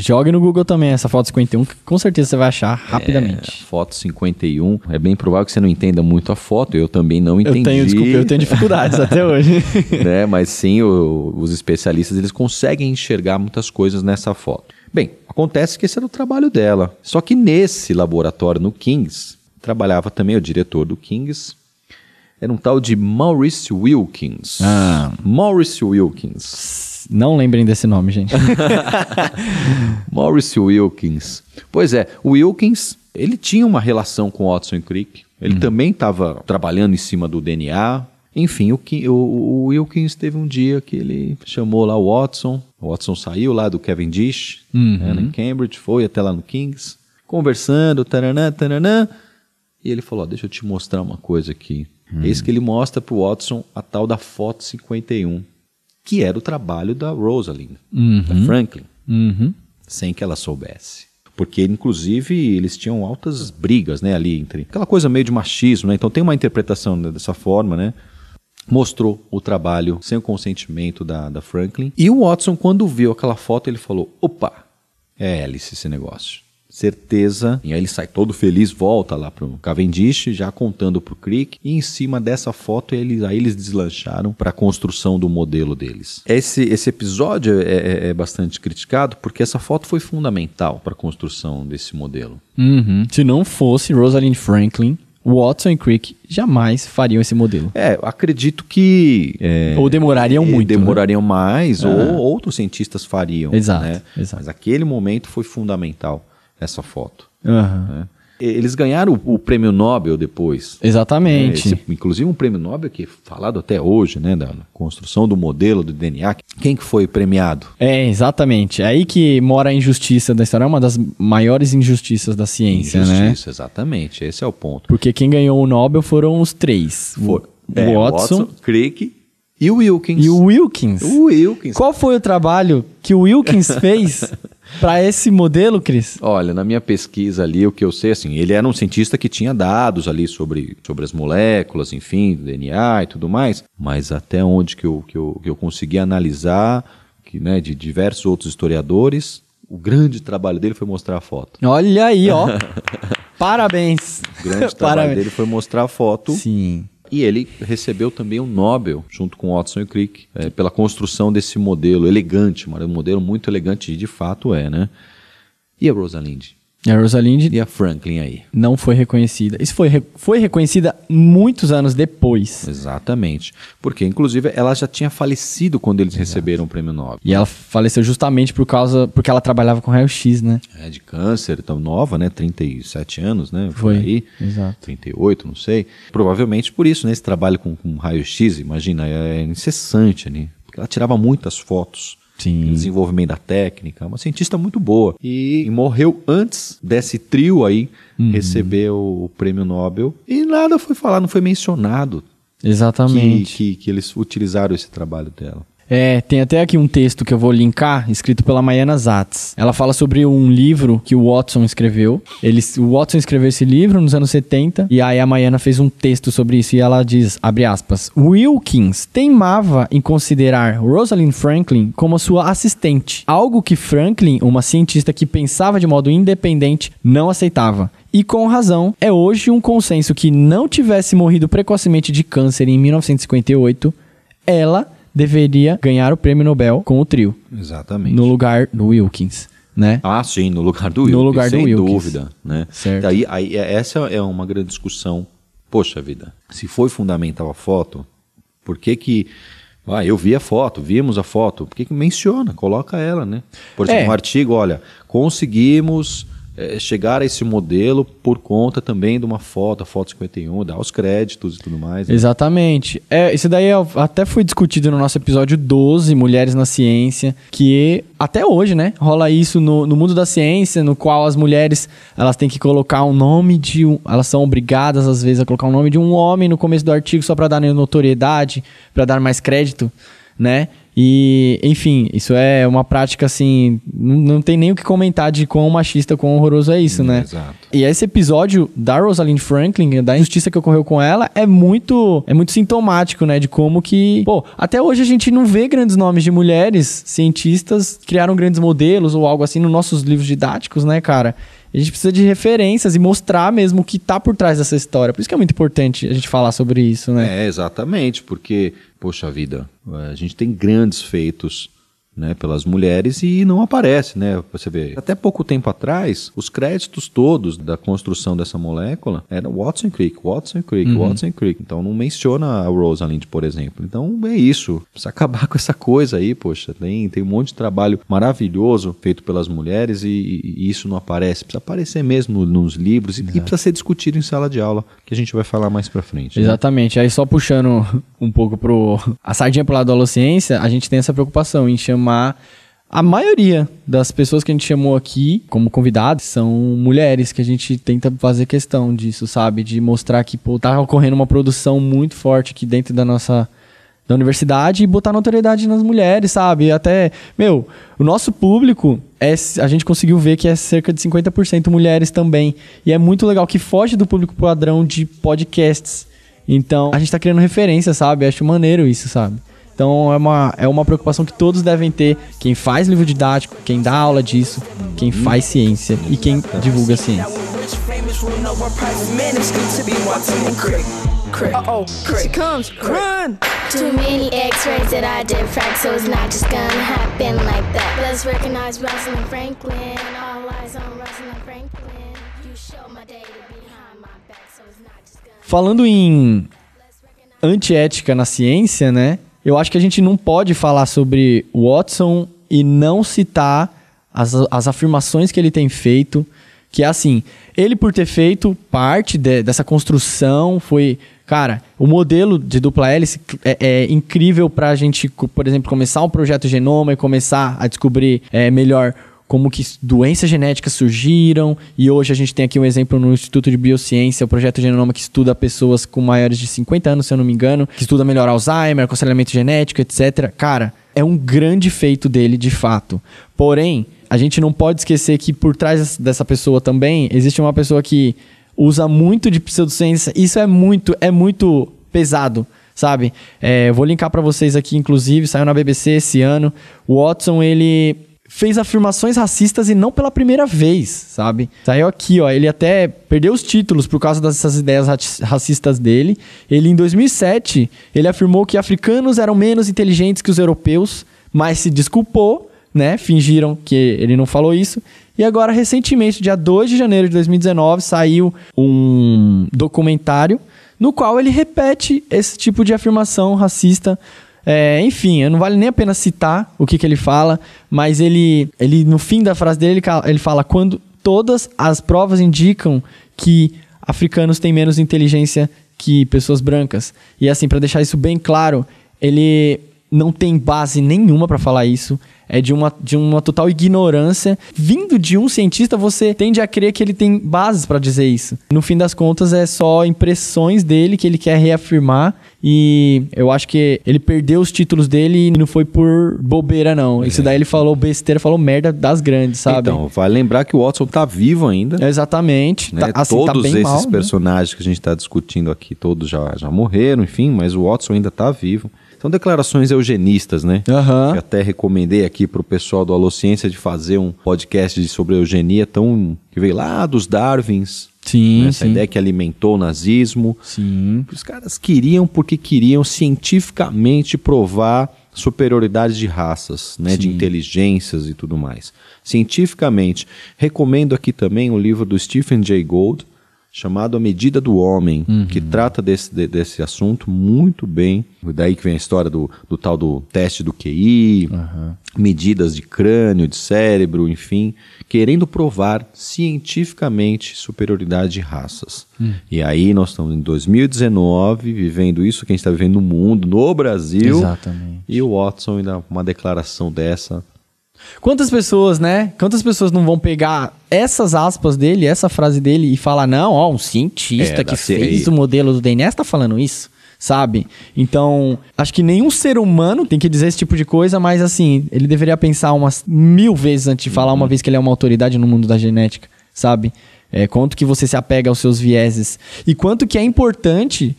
Jogue no Google também essa foto 51, que com certeza você vai achar é, rapidamente. É, foto 51, é bem provável que você não entenda muito a foto, eu também não entendi. Eu tenho, desculpa, eu tenho dificuldades *laughs* até hoje. né, mas sim, o, os especialistas eles conseguem enxergar muitas coisas nessa foto. Bem, acontece que esse era o trabalho dela. Só que nesse laboratório, no Kings, trabalhava também o diretor do Kings, era um tal de Maurice Wilkins. Ah. Maurice Wilkins. Não lembrem desse nome, gente. *laughs* Maurice Wilkins. Pois é, o Wilkins, ele tinha uma relação com Watson Crick. Ele uhum. também estava trabalhando em cima do DNA. Enfim, o, o, o, Wilkins teve um dia que ele chamou lá o Watson. O Watson saiu lá do Kevin né, uhum. né, em Cambridge, foi até lá no Kings, conversando, taranã, taranã. E ele falou: oh, Deixa eu te mostrar uma coisa aqui. Hum. Eis que ele mostra para o Watson a tal da foto 51 que era o trabalho da Rosalind, uhum. da Franklin, uhum. sem que ela soubesse. Porque, inclusive, eles tinham altas brigas né, ali entre. Aquela coisa meio de machismo, né? Então tem uma interpretação dessa forma, né? mostrou o trabalho sem o consentimento da, da, Franklin. E o Watson, quando viu aquela foto, ele falou: opa, é hélice esse negócio certeza. E aí ele sai todo feliz, volta lá pro Cavendish, já contando pro Crick, e em cima dessa foto eles, aí eles deslancharam para a construção do modelo deles. Esse, esse episódio é, é, é bastante criticado porque essa foto foi fundamental para a construção desse modelo. Uhum. Se não fosse Rosalind Franklin, Watson e Crick jamais fariam esse modelo. É, acredito que. É, ou demorariam é, muito. Né? Demorariam né? mais, ah. ou outros cientistas fariam. Exato, né? exato. Mas aquele momento foi fundamental essa foto. Uhum. Né? Eles ganharam o, o, prêmio Nobel depois. Exatamente. Né? Esse, inclusive um prêmio Nobel que é falado até hoje, né, da construção do modelo do DNA. Quem que foi premiado? É, exatamente. É aí que mora a injustiça da história, é uma das maiores injustiças da ciência, injustiça, né? Injustiça, exatamente. Esse é o ponto. Porque quem ganhou o Nobel foram os três. For, o é, Watson, Watson Crick e o Wilkins. E o Wilkins. O Wilkins. Qual foi o trabalho que o Wilkins *laughs* fez para esse modelo, Cris? Olha, na minha pesquisa ali, o que eu sei, assim, ele era um cientista que tinha dados ali sobre, sobre as moléculas, enfim, DNA e tudo mais, mas até onde que eu, que eu, que eu consegui analisar, que, né, de diversos outros historiadores, o grande trabalho dele foi mostrar a foto. Olha aí, ó. *laughs* Parabéns. O grande trabalho Parabéns. dele foi mostrar a foto. Sim e ele recebeu também o um Nobel, junto com Watson e Crick, é, pela construção desse modelo elegante, um modelo muito elegante, e de fato é, né? E a Rosalind? E a Rosalind e a Franklin aí. Não foi reconhecida. Isso foi, foi reconhecida muitos anos depois. Exatamente. Porque, inclusive, ela já tinha falecido quando eles Exato. receberam o prêmio Nobel. E ela faleceu justamente por causa. Porque ela trabalhava com raio-x, né? É, de câncer, tão nova, né? 37 anos, né? Foi. Aí. Exato. 38, não sei. Provavelmente por isso, né? Esse trabalho com, com raio-x, imagina, é, é incessante, né? Porque ela tirava muitas fotos Sim. desenvolvimento da técnica, uma cientista muito boa. E morreu antes desse trio aí uhum. receber o prêmio Nobel. E nada foi falado, não foi mencionado. Exatamente. Que, que, que eles utilizaram esse trabalho dela. É, tem até aqui um texto que eu vou linkar, escrito pela Mayana Zatz. Ela fala sobre um livro que o Watson escreveu. Ele, o Watson escreveu esse livro nos anos 70 e aí a Mayana fez um texto sobre isso e ela diz, abre aspas, Wilkins teimava em considerar Rosalind Franklin como sua assistente, algo que Franklin, uma cientista que pensava de modo independente, não aceitava. E com razão, é hoje um consenso que não tivesse morrido precocemente de câncer em 1958, ela deveria ganhar o prêmio Nobel com o trio. Exatamente. No lugar do Wilkins. Né? Ah, sim, no lugar do Wilkins. No lugar do do sem dúvida, né? Certo. Daí, aí, é, essa é uma grande discussão. Poxa vida, se foi fundamental a foto, por que que ah, eu vi a foto, vimos a foto, por que que menciona, coloca ela, né? Por exemplo, é. um artigo, olha, conseguimos é, chegar a esse modelo por conta também de uma foto, a foto 51, dar os créditos e tudo mais. Né? Exatamente. É, isso daí é até foi discutido no nosso episódio 12, Mulheres na Ciência, que até hoje, né, rola isso no, no mundo da ciência, no qual as mulheres, elas têm que colocar o um nome de um, elas são obrigadas às vezes a colocar o um nome de um homem no começo do artigo só para dar notoriedade, para dar mais crédito né? E, enfim, isso é uma prática assim. Não tem nem o que comentar de quão machista, quão horroroso é isso, hum, né? Exato. E esse episódio da Rosalind Franklin, da injustiça que ocorreu com ela, é muito é muito sintomático, né? De como que. Pô, até hoje a gente não vê grandes nomes de mulheres cientistas criaram grandes modelos ou algo assim nos nossos livros didáticos, né, cara? A gente precisa de referências e mostrar mesmo o que está por trás dessa história. Por isso que é muito importante a gente falar sobre isso, né? É, exatamente, porque, poxa vida, a gente tem grandes feitos né, pelas mulheres e não aparece, né? Você vê, até pouco tempo atrás, os créditos todos da construção dessa molécula eram Watson Crick, Watson Crick, uhum. Watson Crick. Então não menciona a Rosalind, por exemplo. Então é isso. Precisa *laughs* acabar com essa coisa aí, poxa. Tem, tem um monte de trabalho maravilhoso feito pelas mulheres e, e isso não aparece. Precisa aparecer mesmo nos livros e, e, precisa ser discutido em sala de aula, que a gente vai falar mais pra frente. Né? Exatamente. Aí só puxando *laughs* um pouco pro a sardinha pro lado da ciência, a gente tem essa preocupação em chamar chamar a maioria das pessoas que a gente chamou aqui como convidados são mulheres, que a gente tenta fazer questão disso, sabe? De mostrar que, pô, tá ocorrendo uma produção muito forte aqui dentro da nossa da universidade e botar notoriedade nas mulheres, sabe? Até, meu, o nosso público, é, a gente conseguiu ver que é cerca de 50% mulheres também. E é muito legal que foge do público padrão de podcasts. Então, a gente tá criando referência, sabe? Acho maneiro isso, sabe? Então é uma, é uma preocupação que todos devem ter, quem faz livro didático, quem dá aula disso, quem faz ciência e quem divulga ciência. Falando em antiética na ciência, né? eu acho que a gente não pode falar sobre Watson e não citar as, as afirmações que ele tem feito, que é assim, ele por ter feito parte de, dessa construção foi, cara, o modelo de dupla hélice é, é incrível para a gente, por exemplo, começar um projeto genoma e começar a descobrir é, melhor como que doenças genéticas surgiram, e hoje a gente tem aqui um exemplo no Instituto de Biociência, o projeto Genoma que estuda pessoas com maiores de 50 anos, se eu não me engano, que estuda melhor Alzheimer, aconselhamento genético, etc. Cara, é um grande feito dele de fato. Porém, a gente não pode esquecer que por trás dessa pessoa também existe uma pessoa que usa muito de pseudociência. Isso é muito, é muito pesado sabe? É, vou linkar para vocês aqui, inclusive, saiu na BBC esse ano. O Watson, ele fez afirmações racistas e não pela primeira vez, sabe? Saiu aqui, ó, ele até perdeu os títulos por causa dessas ideias racistas dele. Ele em 2007, ele afirmou que africanos eram menos inteligentes que os europeus, mas se desculpou, né? Fingiram que ele não falou isso. E agora recentemente, dia 2 de janeiro de 2019, saiu um documentário no qual ele repete esse tipo de afirmação racista é, enfim, não vale nem a pena citar o que, que ele fala, mas ele, ele no fim da frase dele, ele fala: quando todas as provas indicam que africanos têm menos inteligência que pessoas brancas. E assim, para deixar isso bem claro, ele não tem base nenhuma para falar isso. É de uma, de uma total ignorância. Vindo de um cientista, você tende a crer que ele tem bases para dizer isso. No fim das contas, é só impressões dele que ele quer reafirmar. E eu acho que ele perdeu os títulos dele e não foi por bobeira, não. É. Isso daí ele falou besteira, falou merda das grandes, sabe? Então, vai lembrar que o Watson tá vivo ainda. exatamente. Né? Tá, assim, tá todos tá esses mal, né? personagens né? que a gente tá discutindo aqui, todos já, já morreram, enfim, mas o Watson ainda tá vivo. São declarações eugenistas, né? Uhum. Eu até recomendei aqui para o pessoal do Alô Ciência de fazer um podcast sobre eugenia tão que veio lá dos Darwins. Sim, né? Essa sim. ideia que alimentou o nazismo. Sim. Os caras queriam porque queriam cientificamente provar superioridade de raças, né, de inteligências e tudo mais. Cientificamente, recomendo aqui também o livro do Stephen Jay Gould, chamado A Medida do Homem, uhum. que trata desse, de, desse assunto muito bem. Daí que vem a história do, do tal do teste do QI, uhum. medidas de crânio, de cérebro, enfim, querendo provar cientificamente superioridade de raças. Uhum. E aí nós estamos em 2019 vivendo isso que a gente está vivendo no mundo, no Brasil. Exatamente. E o Watson ainda uma declaração dessa Quantas pessoas, né? Quantas pessoas não vão pegar essas aspas dele, essa frase dele e falar, não, ó, um cientista é, que fez aí. o modelo do DNA está falando isso? Sabe? Então, acho que nenhum ser humano tem que dizer esse tipo de coisa, mas assim, ele deveria pensar umas mil vezes antes de falar, uhum. uma vez que ele é uma autoridade no mundo da genética, sabe? É, quanto que você se apega aos seus vieses e quanto que é importante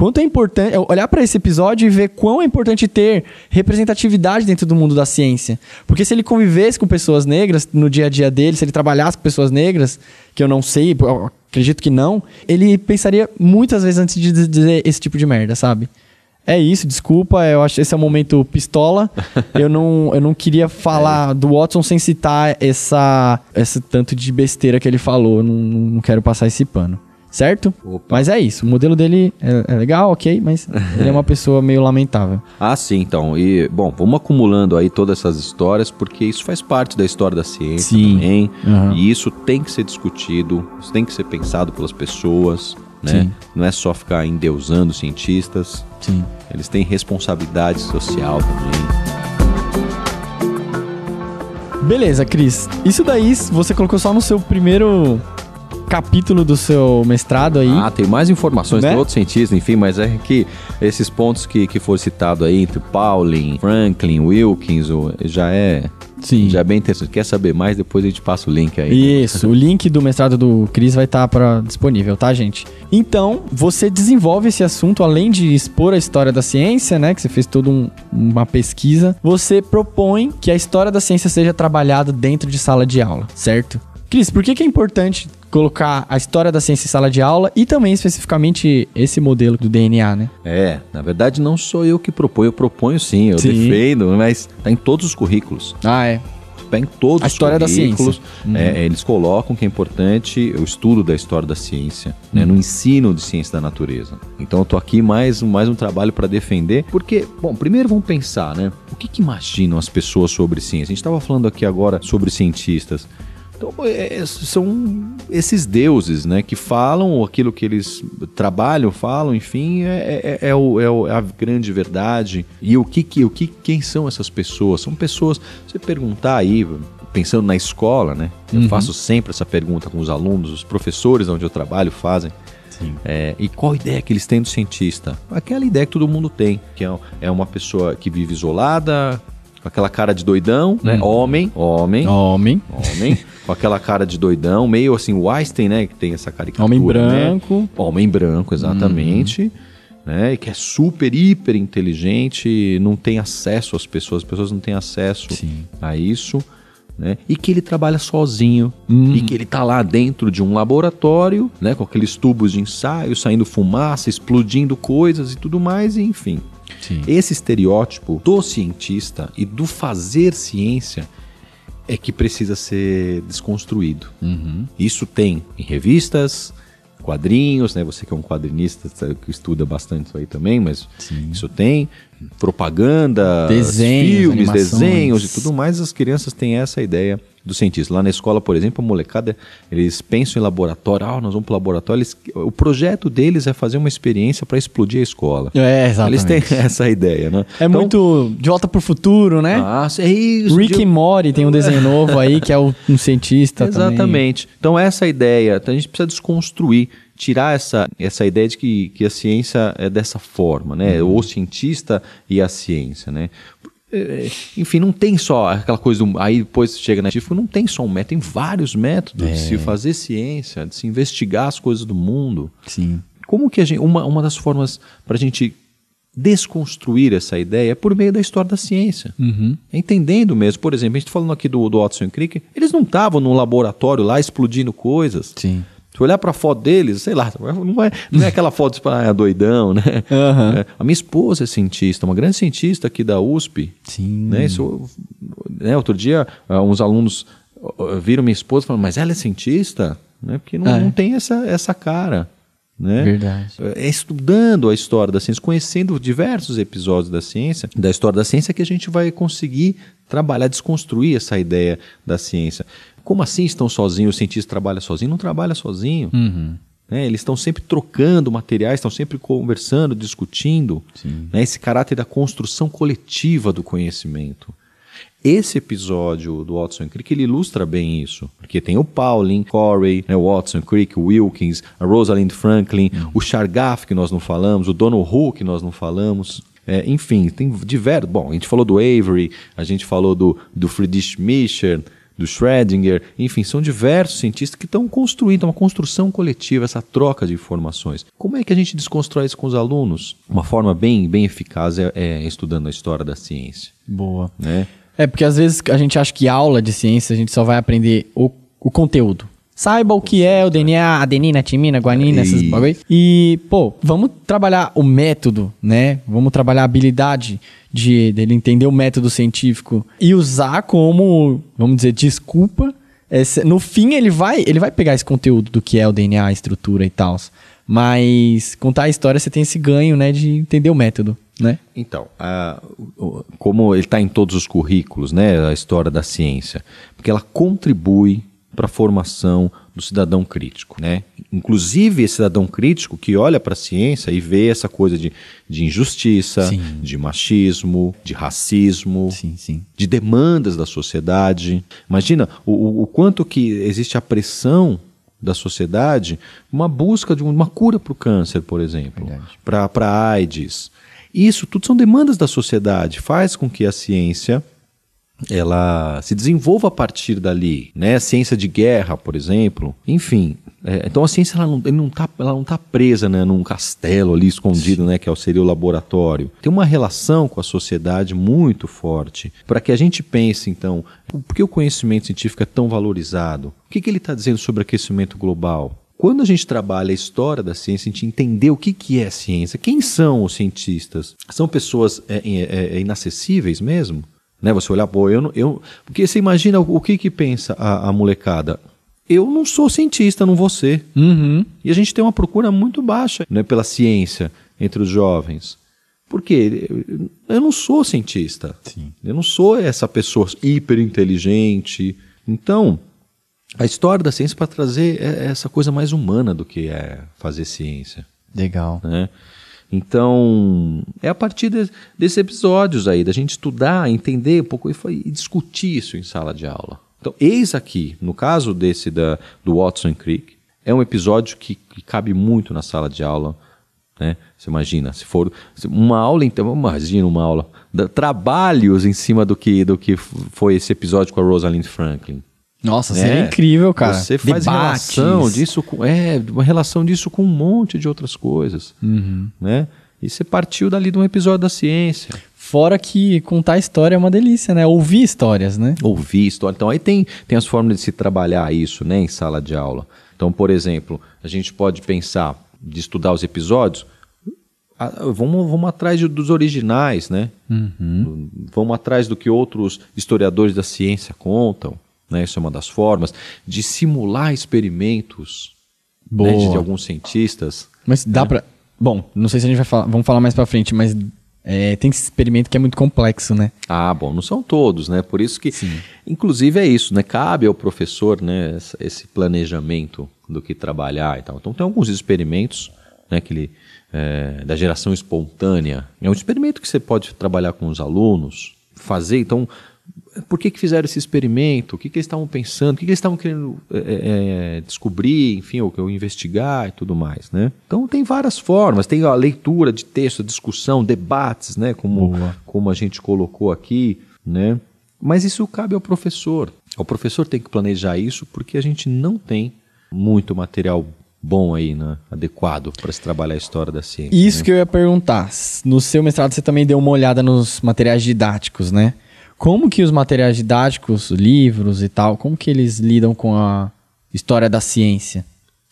quanto é importante olhar para esse episódio e ver quão é importante ter representatividade dentro do mundo da ciência. Porque se ele convivesse com pessoas negras no dia a dia dele, se ele trabalhasse com pessoas negras, que eu não sei, eu acredito que não, ele pensaria muitas vezes antes de dizer esse tipo de merda, sabe? É isso, desculpa, eu acho que esse é um momento pistola. eu, não, eu não queria falar é. do Watson sem citar essa, esse tanto de besteira que ele falou. Não, não quero passar esse pano certo? Opa. Mas é isso, o modelo dele é, é legal, ok, mas ele é uma *laughs* pessoa meio lamentável. Ah, sim, então. E, bom, vamos acumulando aí todas essas histórias, porque isso faz parte da história da ciência sim. também. Uhum. E isso tem que ser discutido, isso tem que ser pensado pelas pessoas. Né? Sim. Não é só ficar endeusando cientistas. Sim. Eles têm responsabilidade social também. Beleza, Cris. Isso daí você colocou só no seu primeiro capítulo do seu mestrado aí. Ah, tem mais informações né? de outros cientistas, enfim, mas é que esses pontos que, que foram citados aí, entre Paulin, Franklin, Wilkins, já é Sim. Já é bem interessante. Quer saber mais? Depois a gente passa o link aí. Isso, o link do mestrado do Cris vai estar tá disponível, tá, gente? Então, você desenvolve esse assunto, além de expor a história da ciência, né? Que você fez toda um, uma pesquisa, você propõe que a história da ciência seja trabalhada dentro de sala de aula, certo? Cris, por que, que é importante colocar a história da ciência em sala de aula e também especificamente esse modelo do DNA, né? É, na verdade não sou eu que proponho, eu proponho sim, eu sim. defendo, mas tá em todos os currículos. Ah, é tá em todos a história os currículos. Da ciência. É, uhum. É, eles colocam que é importante o estudo da história da ciência, né, no uhum. ensino de ciência da natureza. Então eu estou aqui mais, mais um trabalho para defender, porque, bom, primeiro vamos pensar, né? O que, que imaginam as pessoas sobre ciência? A gente estava falando aqui agora sobre cientistas. Então, é, é, são esses deuses, né, que falam aquilo que eles trabalham, falam, enfim, é, é, é, é, o, é, o, é a grande verdade. E o que, que, o que, quem são essas pessoas? São pessoas. Você perguntar aí, pensando na escola, né? Eu uhum. faço sempre essa pergunta com os alunos, os professores onde eu trabalho fazem. É, e qual ideia que eles têm do cientista? Aquela ideia que todo mundo tem, que é, é uma pessoa que vive isolada, com aquela cara de doidão, né? Hum. Homem, homem. Homem. Homem. *laughs* com aquela cara de doidão, meio assim, o Einstein, né? Que tem essa caricatura. Homem né? branco. Né? Homem branco, exatamente. Hum. Né, que é super, hiper inteligente, não tem acesso às pessoas, as pessoas não têm acesso Sim. a isso. Né? E que ele trabalha sozinho hum. e que ele tá lá dentro de um laboratório, né? Com aqueles tubos de ensaio, saindo fumaça, explodindo coisas e tudo mais, e enfim. Sim. Esse estereótipo do cientista e do fazer ciência é que precisa ser desconstruído. Uhum. Isso tem em revistas, quadrinhos, né? Você que é um quadrinista que estuda bastante isso aí também, mas Sim. isso tem propaganda, desenhos, filmes, animações. desenhos e tudo mais. As crianças têm essa ideia do cientista. Lá na escola, por exemplo, a molecada, eles pensam em laboratório, ah, nós vamos para o laboratório. Eles, o projeto deles é fazer uma experiência para explodir a escola. É, exatamente. Eles têm *laughs* essa ideia, né? É então, muito de volta para o futuro, né? Ah, é isso. Rick de... Mori tem um desenho novo aí, que é um cientista Exatamente. Também. Então, essa ideia, então, a gente precisa desconstruir tirar essa, essa ideia de que, que a ciência é dessa forma, né? Uhum. O cientista e a ciência, né? É, enfim, não tem só aquela coisa do, aí depois chega na científico, não tem só um método, tem vários métodos é. de se é. fazer ciência, de se investigar as coisas do mundo. Sim. Como que a gente, uma, uma das formas para a gente desconstruir essa ideia é por meio da história da ciência. Uhum. Entendendo mesmo, por exemplo, a gente tá falando aqui do, do Watson e Crick, eles não estavam num laboratório lá explodindo coisas. Sim. Se olhar para a foto deles, sei lá, não é, não é, é *laughs* aquela foto de tipo, ah, é doidão, né? Uhum. É, a minha esposa é cientista, uma grande cientista aqui da USP. Sim. Né? Isso, né? Outro dia, ah, uns alunos viram minha esposa e falaram, mas ela é cientista? Né? Porque não, ah, é. não tem essa, essa cara. Né? Verdade. É, é estudando a história da ciência, conhecendo diversos episódios da ciência, da história da ciência, que a gente vai conseguir trabalhar, desconstruir essa ideia da ciência. Como assim estão sozinhos? O cientista trabalha sozinho? Não trabalha sozinho. Uhum. Né? Eles estão sempre trocando materiais, estão sempre conversando, discutindo. Né? Esse caráter da construção coletiva do conhecimento. Esse episódio do Watson Crick ele ilustra bem isso, porque tem o Pauling, Corey, né, Watson Crick, Wilkins, a Rosalind Franklin, uhum. o Chargaff que nós não falamos, o Donald que nós não falamos. É, enfim, tem diversos. Bom, a gente falou do Avery, a gente falou do, do Friedrich Mischer, do Schrödinger, enfim, são diversos cientistas que estão construindo uma construção coletiva, essa troca de informações. Como é que a gente desconstrói isso com os alunos? Uma forma bem, bem eficaz é, é estudando a história da ciência. Boa. Né? É porque às vezes a gente acha que aula de ciência a gente só vai aprender o, o conteúdo saiba o que é o DNA, adenina, timina, guanina, é essas bagulho. E, pô, vamos trabalhar o método, né? Vamos trabalhar a habilidade de dele entender o método científico e usar como, vamos dizer, desculpa. Esse, no fim, ele vai, ele vai pegar esse conteúdo do que é o DNA, a estrutura e tal. Mas contar a história, você tem esse ganho, né, de entender o método. Né? Então, como ele está em todos os currículos, né, a história da ciência, porque ela contribui para a formação do cidadão crítico. Né? Inclusive, esse cidadão crítico que olha para a ciência e vê essa coisa de, de injustiça, sim. de machismo, de racismo, sim, sim. de demandas da sociedade. Imagina o, o quanto que existe a pressão da sociedade, uma busca de uma cura para o câncer, por exemplo, para a AIDS. Isso tudo são demandas da sociedade, faz com que a ciência ela se desenvolva a partir dali, né? Ciência de guerra, por exemplo. Enfim, é, então a ciência ela não, está ela não tá presa né, num castelo ali escondido, né, que é seria o laboratório. Tem uma relação com a sociedade muito forte para que a gente pense, então, por que o conhecimento científico é tão valorizado? O que, que ele está dizendo sobre aquecimento global? Quando a gente trabalha a história da ciência, a gente entender o que, que é ciência, quem são os cientistas? São pessoas é, é, é, é inacessíveis mesmo? Né? Você olhar, pô, eu, eu. Porque você imagina o, o que, que pensa a, a, molecada. Eu não sou cientista, não vou ser. Uhum. E a gente tem uma procura muito baixa né, pela ciência entre os jovens. Porque eu não sou cientista. Sim. Eu não sou essa pessoa hiperinteligente. Então, a história da ciência é para trazer essa coisa mais humana do que é fazer ciência. Legal. Né? Então, é a partir de, desses episódios aí, da gente estudar, entender um pouco e, foi, e discutir isso em sala de aula. Então, eis aqui, no caso desse da, do Watson Creek, é um episódio que, que cabe muito na sala de aula. Né? Você imagina, se for uma aula, então, imagina uma aula, da, trabalhos em cima do que, do que foi esse episódio com a Rosalind Franklin. Nossa, né? é incrível, cara. Você faz Debates. relação disso com, é, uma relação disso com um monte de outras coisas, uhum. né? E você partiu dali de um episódio da ciência. Fora que contar história é uma delícia, né? Ouvir histórias, né? Ouvir história. Então aí tem, tem as formas de se trabalhar isso, né, em sala de aula. Então, por exemplo, a gente pode pensar de estudar os episódios, vamos, vamos atrás dos originais, né? Uhum. Vamos atrás do que outros historiadores da ciência contam né? Isso é uma das formas de simular experimentos né, de, de, alguns cientistas. Mas dá né? para, bom, não sei se a gente vai falar, vamos falar mais para frente, mas é, tem esse experimento que é muito complexo, né? Ah, bom, não são todos, né? Por isso que, Sim. inclusive é isso, né? Cabe ao professor, né? Esse planejamento do que trabalhar e tal. Então tem alguns experimentos, né? Que ele, é, da geração espontânea. É um experimento que você pode trabalhar com os alunos, fazer. Então por que, que fizeram esse experimento, o que, que eles estavam pensando, o que, que eles estavam querendo é, é, é descobrir, enfim, ou, ou, investigar e tudo mais, né? Então tem várias formas, tem a leitura de texto, discussão, debates, né? Como, como a gente colocou aqui, né? Mas isso cabe ao professor. O professor tem que planejar isso porque a gente não tem muito material bom aí, né? Adequado para se trabalhar a história da ciência. Isso né? que eu ia perguntar. No seu mestrado você também deu uma olhada nos materiais didáticos, né? Como que os materiais didáticos, livros e tal, como que eles lidam com a história da ciência?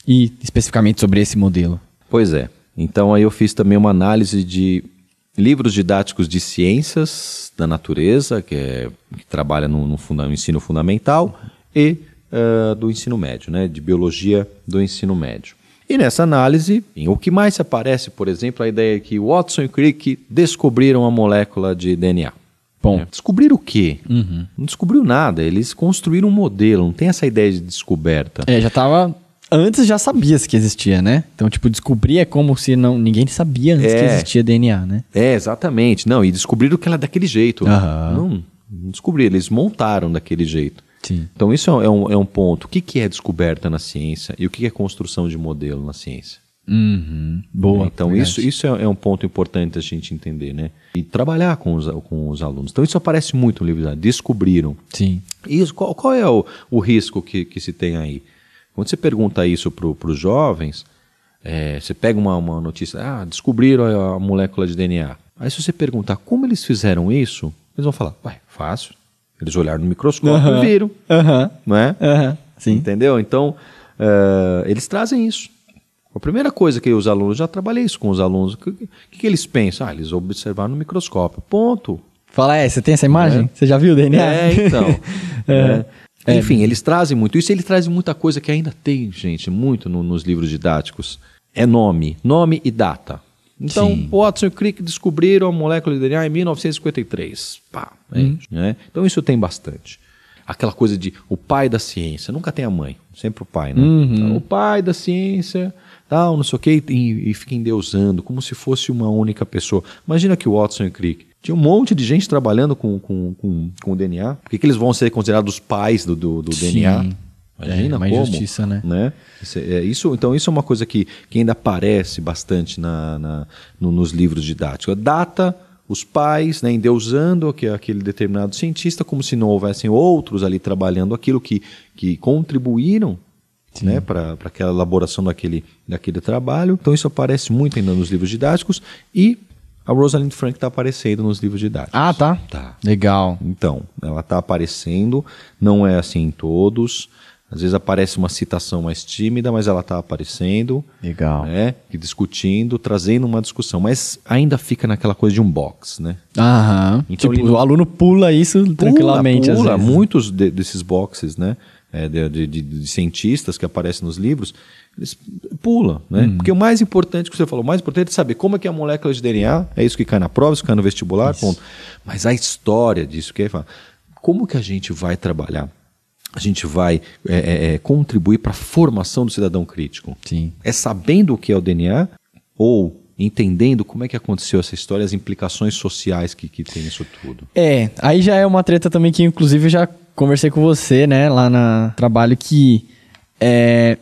E especificamente sobre esse modelo? Pois é. Então aí eu fiz também uma análise de livros didáticos de ciências da natureza, que, é, que trabalha no, no, funda, no ensino fundamental, e uh, do ensino médio, né, de biologia do ensino médio. E nessa análise, o que mais aparece, por exemplo, a ideia é que Watson e Crick descobriram a molécula de DNA bom É. Descobrir o quê? Uhum. Não descobriu nada. Eles construíram um modelo, não tem essa ideia de descoberta. É, já estava Antes já sabia-se que existia, né? Então, tipo, descobrir é como se não ninguém sabia antes é. que existia DNA, né? É, exatamente. Não, e descobriram que ela é daquele jeito. Uhum. Não, não eles montaram daquele jeito. Sim. Então, isso é, é um, é um ponto. O que, que é descoberta na ciência e o que, que é construção de modelo na ciência? Uhum. Boa. Então, isso, isso é, é, um ponto importante a gente entender, né? E trabalhar com os, com os alunos. Então, isso aparece muito no livro da né? Descobriram. Sim. Isso, qual, qual é o, o risco que, que se tem aí? Quando você pergunta isso para os jovens, é, você pega uma, uma notícia, ah, descobriram a, a molécula de DNA. Aí, se você perguntar como eles fizeram isso, eles vão falar, ué, fácil. Eles olharam no microscópio e viram. Não é? Sim. Entendeu? Então, uh, eles trazem isso. A primeira coisa que os alunos, já trabalhei isso com os alunos, o que, que, que, eles pensam? Ah, eles observaram no microscópio. Ponto. Fala, é, você tem essa imagem? É. Você já viu o DNA? É, então. *laughs* É. é. É. Enfim, eles trazem muito isso, eles trazem muita coisa que ainda tem, gente, muito no, nos livros didáticos. É nome, nome e data. Então, Sim. Watson e Crick descobriram a molécula de DNA em 1953. Pá, hum. né? Então, isso tem bastante. Aquela coisa de o pai da ciência, nunca tem a mãe, sempre o pai, né? Uhum. Então, o pai da ciência, tal, não sei o que, e, e fica endeusando, como se fosse uma única pessoa. Imagina que o Watson e o Crick. Tinha um monte de gente trabalhando com, com, com, com o DNA. Por que, que eles vão ser considerados os pais do, do, do Sim. DNA? Imagina é, mais como, justiça, né? né? Isso, é, é, isso, então, isso é uma coisa que, que ainda aparece bastante na, na no, nos livros didáticos. Data os pais, né, endeusando aquele determinado cientista como se não houvessem outros ali trabalhando aquilo que, que contribuíram né, para aquela elaboração daquele, daquele trabalho. Então isso aparece muito ainda nos livros didáticos e a Rosalind Frank está aparecendo nos livros didáticos. Ah, tá? Tá. Legal. Então, ela está aparecendo, não é assim em todos. Às vezes aparece uma citação mais tímida, mas ela está aparecendo. Legal. Né? E discutindo, trazendo uma discussão. Mas ainda fica naquela coisa de um box, né? Aham. Então, tipo, o aluno pula isso pula, tranquilamente. Pula, muitos de, desses boxes, né? é, de, de, de, cientistas que aparecem nos livros, eles pulam, né? Uhum. Porque o mais importante que você falou, o mais importante é saber como é que é a molécula de DNA, é isso que cai na prova, isso que cai no vestibular, isso. ponto. Mas a história disso, que é, como que a gente vai trabalhar? a gente vai é, é, é contribuir para a formação do cidadão crítico. Sim. É sabendo o que é o DNA ou entendendo como é que aconteceu essa história, as implicações sociais que, que tem isso tudo. É, aí já é uma treta também que, inclusive, já conversei com você, né, lá no trabalho, que é,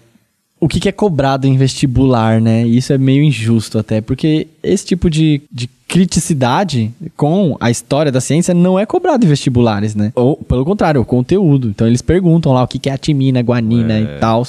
o que, que, é cobrado em vestibular, né? E isso é meio injusto até, porque esse tipo de, de criticidade com a história da ciência não é cobrado em vestibulares, né? Ou, pelo contrário, é o conteúdo. Então, eles perguntam lá o que, que é atimina, guanina é. e tal,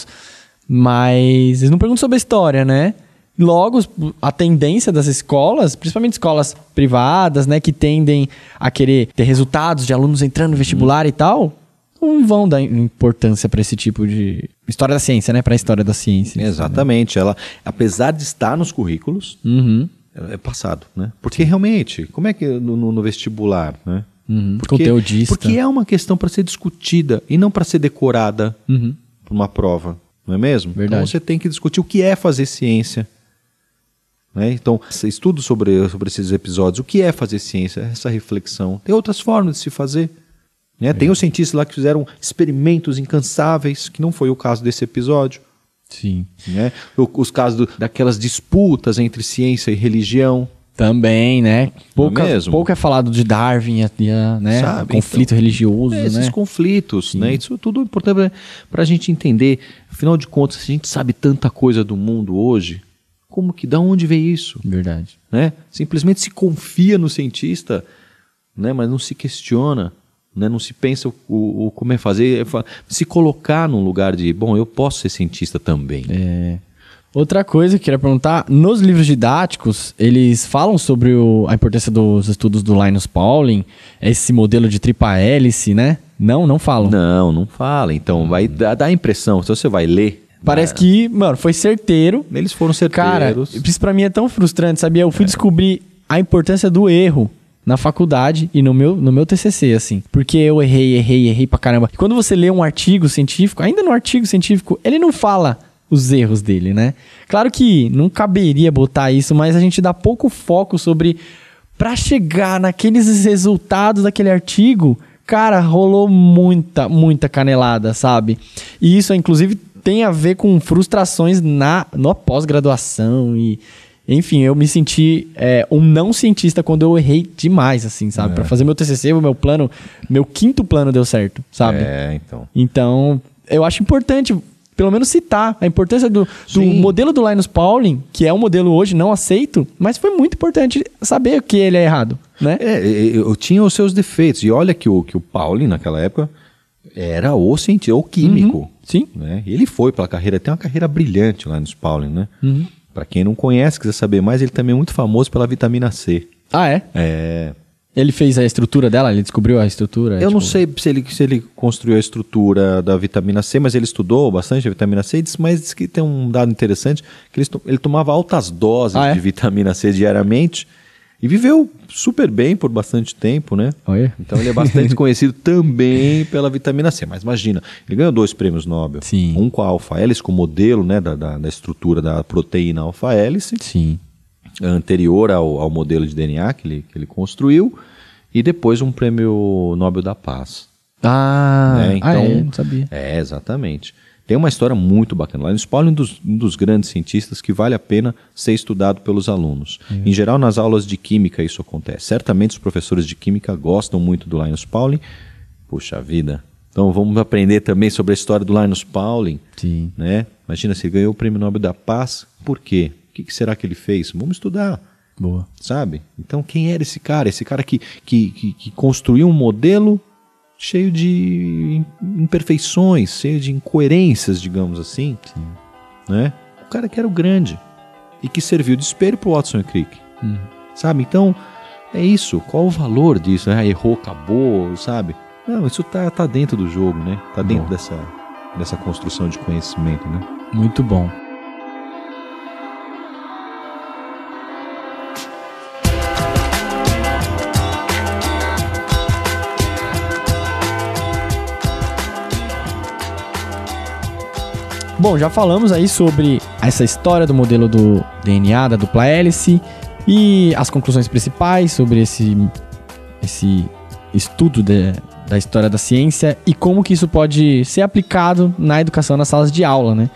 mas eles não perguntam sobre a história, né? Logo, a tendência das escolas, principalmente escolas privadas, né, que tendem a querer ter resultados de alunos entrando no uhum. vestibular hum. e tal, não vão dar importância para esse tipo de história da ciência, né, para a história da ciência. Né? Exatamente, né? ela, apesar de estar nos currículos, uhum. é passado, né? Porque Sim. realmente, como é que no, no vestibular, né? Uhum. Porque, Porque é uma questão para ser discutida e não para ser decorada uhum. por uma prova, não é mesmo? Então Verdade. Então você tem que discutir o que é fazer ciência né? Então, estudo sobre, sobre esses episódios, o que é fazer ciência, essa reflexão. Tem outras formas de se fazer. Né? É. Tem os cientistas lá que fizeram experimentos incansáveis, que não foi o caso desse episódio. Sim. Né? O, os casos do, daquelas disputas entre ciência e religião. Também, né? Pouca, é mesmo. pouco é falado de Darwin, a, né? Sabe, então. conflito então, religioso. Né? Né? É, esses né? conflitos, Sim. né? Isso tudo é importante para a gente entender. Afinal de contas, a gente sabe tanta coisa do mundo hoje, como que, da onde vem isso? Verdade. Né? Simplesmente se confia no cientista, né? mas não se questiona, né? não se pensa o, o, como é fazer, é se colocar num lugar de, bom, eu posso ser cientista também. É. Outra coisa que eu queria perguntar, nos livros didáticos, eles falam sobre o, a importância dos estudos do Linus Pauling, esse modelo de tripa hélice, né? Não, não falam. Não, não fala. Então, vai dar a impressão, se você vai ler Parece é. que, mano, foi certeiro. Eles foram certeiros. Cara, isso pra mim é tão frustrante, sabia? Eu fui é. descobrir a importância do erro na faculdade e no meu, no meu TCC, assim. Porque eu errei, errei, errei pra caramba. E quando você lê um artigo científico, ainda no artigo científico, ele não fala os erros dele, né? Claro que não caberia botar isso, mas a gente dá pouco foco sobre para chegar naqueles resultados daquele artigo, cara, rolou muita, muita canelada, sabe? E isso, é, inclusive, tem a ver com frustrações na, no pós-graduação e. Enfim, eu me senti é, um não cientista quando eu errei demais, assim, sabe? É. Para fazer meu TCC, o meu plano, meu quinto plano deu certo, sabe? É, então. Então, eu acho importante pelo menos citar a importância do, do, modelo do Linus Pauling, que é um modelo hoje não aceito, mas foi muito importante saber que ele é errado, né? É, eu tinha os seus defeitos. E olha que o, que o Pauling, naquela época, era o cientista, o químico. Uhum. Sim. Né? Ele foi pela carreira, tem uma carreira brilhante lá no Spaulding, né? Uhum. Para quem não conhece, quiser saber mais, ele também é muito famoso pela vitamina C. Ah, é? É. Ele fez a estrutura dela? Ele descobriu a estrutura? Eu tipo... não sei se ele, se ele construiu a estrutura da vitamina C, mas ele estudou bastante a vitamina C, mas diz que tem um dado interessante, que ele, ele tomava altas doses ah, é? de vitamina C diariamente, e viveu super bem por bastante tempo, né? Então ele é bastante *laughs* conhecido também pela vitamina C. Mas imagina, ele ganhou dois prêmios Nobel. Sim. Um com a alfa-hélice, com o modelo né, da, da, da estrutura da proteína alfa-hélice. Sim. Anterior ao, ao modelo de DNA que ele, que ele construiu. E depois um prêmio Nobel da Paz. Ah, né? Ah, então, ah é, não sabia. É, exatamente. Tem uma história muito bacana. Linus Pauling é um dos, um dos grandes cientistas que vale a pena ser estudado pelos alunos. Em geral, nas aulas de química isso acontece. Certamente os professores de química gostam muito do Linus Pauling. Puxa vida. Então vamos aprender também sobre a história do Linus Pauling. Sim. Né? Imagina se ganhou o Prêmio Nobel da Paz. Por quê? O que, que será que ele fez? Vamos estudar. Boa. Sabe? Então quem era esse cara? Esse cara que, que, que, que construiu um modelo cheio de imperfeições, cheio de incoerências, digamos assim. Sim. Né? O cara que era o grande e que serviu de espelho o Watson e Crick. Uhum. Sabe? Então, é isso. Qual o valor disso? Ah, errou, acabou, sabe? Não, isso tá, tá dentro do jogo, né? Tá dentro dessa, dessa construção de conhecimento, né? Muito bom. Bom, já falamos aí sobre essa história do modelo do DNA da dupla hélice e as conclusões principais sobre esse, esse estudo de, da história da ciência e como que isso pode ser aplicado na educação nas salas de aula, né?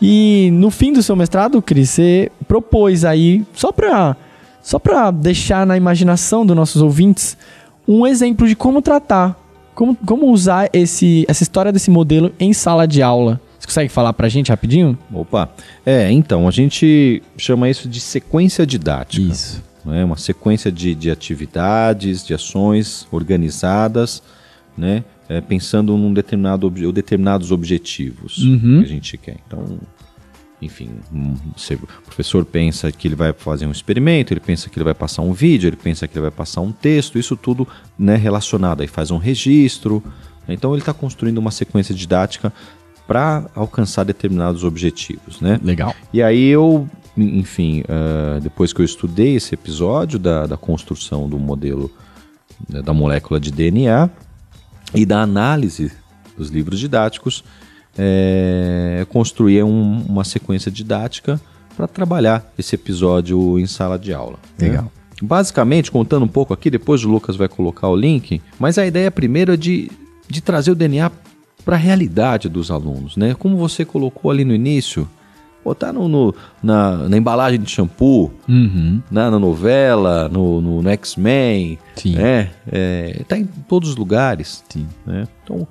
E no fim do seu mestrado, Cris, você propôs aí, só para só deixar na imaginação dos nossos ouvintes, um exemplo de como tratar, como, como usar esse, essa história desse modelo em sala de aula. Você consegue falar para a gente rapidinho? Opa. É, então, a gente chama isso de sequência didática. Isso. Né? Uma sequência de, de atividades, de ações organizadas, né? É, pensando num determinado ou determinados objetivos uhum. que a gente quer. Então, enfim, se o professor pensa que ele vai fazer um experimento, ele pensa que ele vai passar um vídeo, ele pensa que ele vai passar um texto, isso tudo né, relacionado. Aí faz um registro. Então ele está construindo uma sequência didática para alcançar determinados objetivos, né? Legal. E aí eu, enfim, uh, depois que eu estudei esse episódio da, da construção do modelo né, da molécula de DNA e da análise dos livros didáticos, é, construí um, uma sequência didática para trabalhar esse episódio em sala de aula. Né? Legal. Né? Basicamente, contando um pouco aqui, depois o Lucas vai colocar o link, mas a ideia primeiro é de, de trazer o DNA para a realidade dos alunos, né? Como você colocou ali no início, botar tá no, no na, na, embalagem de shampoo, uhum. na, né? na, novela, no, no, no X-Men, né? É, tá em todos os lugares, Sim. né? Então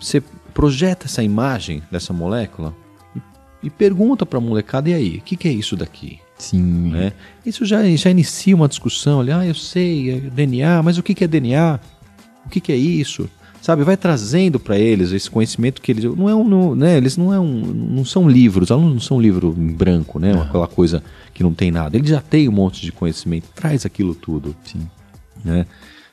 você projeta essa imagem dessa molécula e, e pergunta para a molecada e aí, o que, que é isso daqui? Sim. Né? Isso já, já inicia uma discussão ali, ah, eu sei, é DNA, mas o que, que é DNA? O que, que é isso? sabe? Vai trazendo para eles esse conhecimento que eles não é um, não, né? Eles não é um, não são livros, alunos não são livro em branco, né? Aquela coisa que não tem nada. Ele já tem um monte de conhecimento, traz aquilo tudo, Sim. né?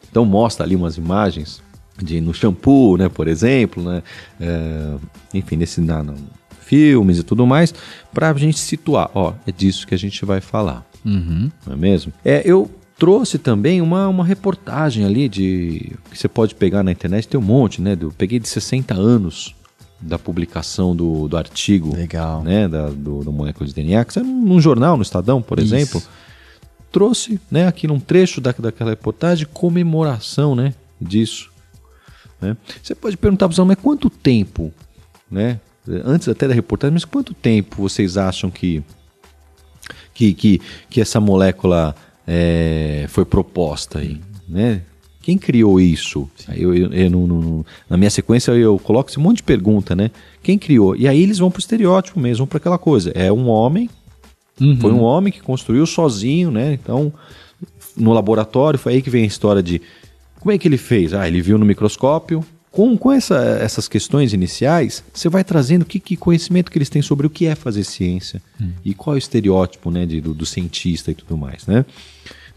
Então mostra ali umas imagens de no shampoo, né? Por exemplo, né? É, enfim, nesse na, na, filmes e tudo mais, para a gente situar. Ó, é disso que a gente vai falar. Uhum. Não é mesmo? É, eu trouxe também uma, uma reportagem ali de. que você pode pegar na internet, tem um monte, né? Eu peguei de 60 anos da publicação do, do artigo. Legal. Né, da, do, do molécula de DNA, que é num jornal, no Estadão, por Isso. exemplo. Trouxe né, aqui num trecho da, daquela reportagem comemoração né, disso. Né? Você pode perguntar para mas quanto tempo, né? Antes até da reportagem, mas quanto tempo vocês acham que que, que, que essa molécula é, foi proposta aí, né? Quem criou isso? Eu, eu, eu na minha sequência eu coloco esse monte de pergunta, né? Quem criou? E aí eles vão para o estereótipo mesmo, para aquela coisa. É um homem, uhum. foi um homem que construiu sozinho, né? Então, no laboratório, foi aí que vem a história de como é que ele fez? Ah, ele viu no microscópio, com, com essa, essas questões iniciais, você vai trazendo que, que, conhecimento que eles têm sobre o que é fazer ciência hum. e qual é o estereótipo né, de, do, do, cientista e tudo mais. Né?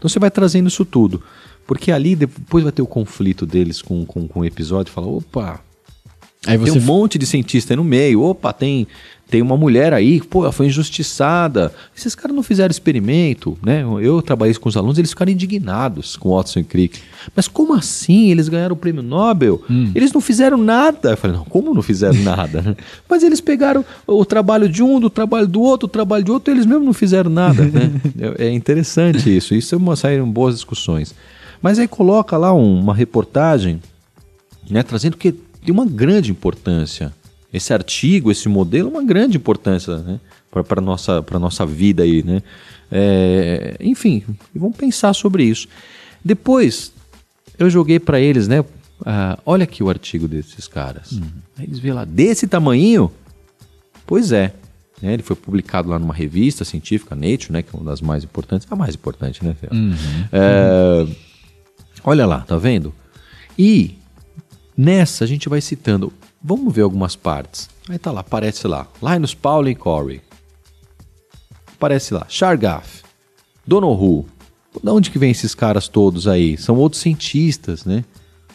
Então você vai trazendo isso tudo. Porque ali depois vai ter o conflito deles com, com, com o episódio, fala, opa, Aí você... Tem um monte de cientista aí no meio. Opa, tem tem uma mulher aí, pô, ela foi injustiçada. Esses caras não fizeram experimento, né? Eu trabalhei com os alunos, eles ficaram indignados com Watson e Crick. Mas como assim? Eles ganharam o prêmio Nobel? Hum. Eles não fizeram nada. Eu falei, não, como não fizeram *laughs* nada? Né? Mas eles pegaram o trabalho de um, do trabalho do outro, o trabalho de outro, eles mesmo não fizeram nada, né? *laughs* É, é, interessante isso. Isso é uma, saíram boas discussões. Mas aí coloca lá uma reportagem, né, trazendo que tem uma grande importância esse artigo, esse modelo, uma grande importância né? para a nossa, nossa vida aí. Né? É, enfim, vamos pensar sobre isso. Depois, eu joguei para eles, né? Ah, olha aqui o artigo desses caras. Uhum. Aí eles vêem lá, desse tamanhinho? Pois é. Né? Ele foi publicado lá numa revista científica, Nature, né? que é uma das mais importantes. A mais importante, né? Uhum. É, olha lá, tá vendo? E nessa a gente vai citando Vamos ver algumas partes. Aí tá lá, aparece lá. Linus Pauling Corey. Aparece lá. Chargaff. Donohue. De onde que vem esses caras todos aí? São outros cientistas, né?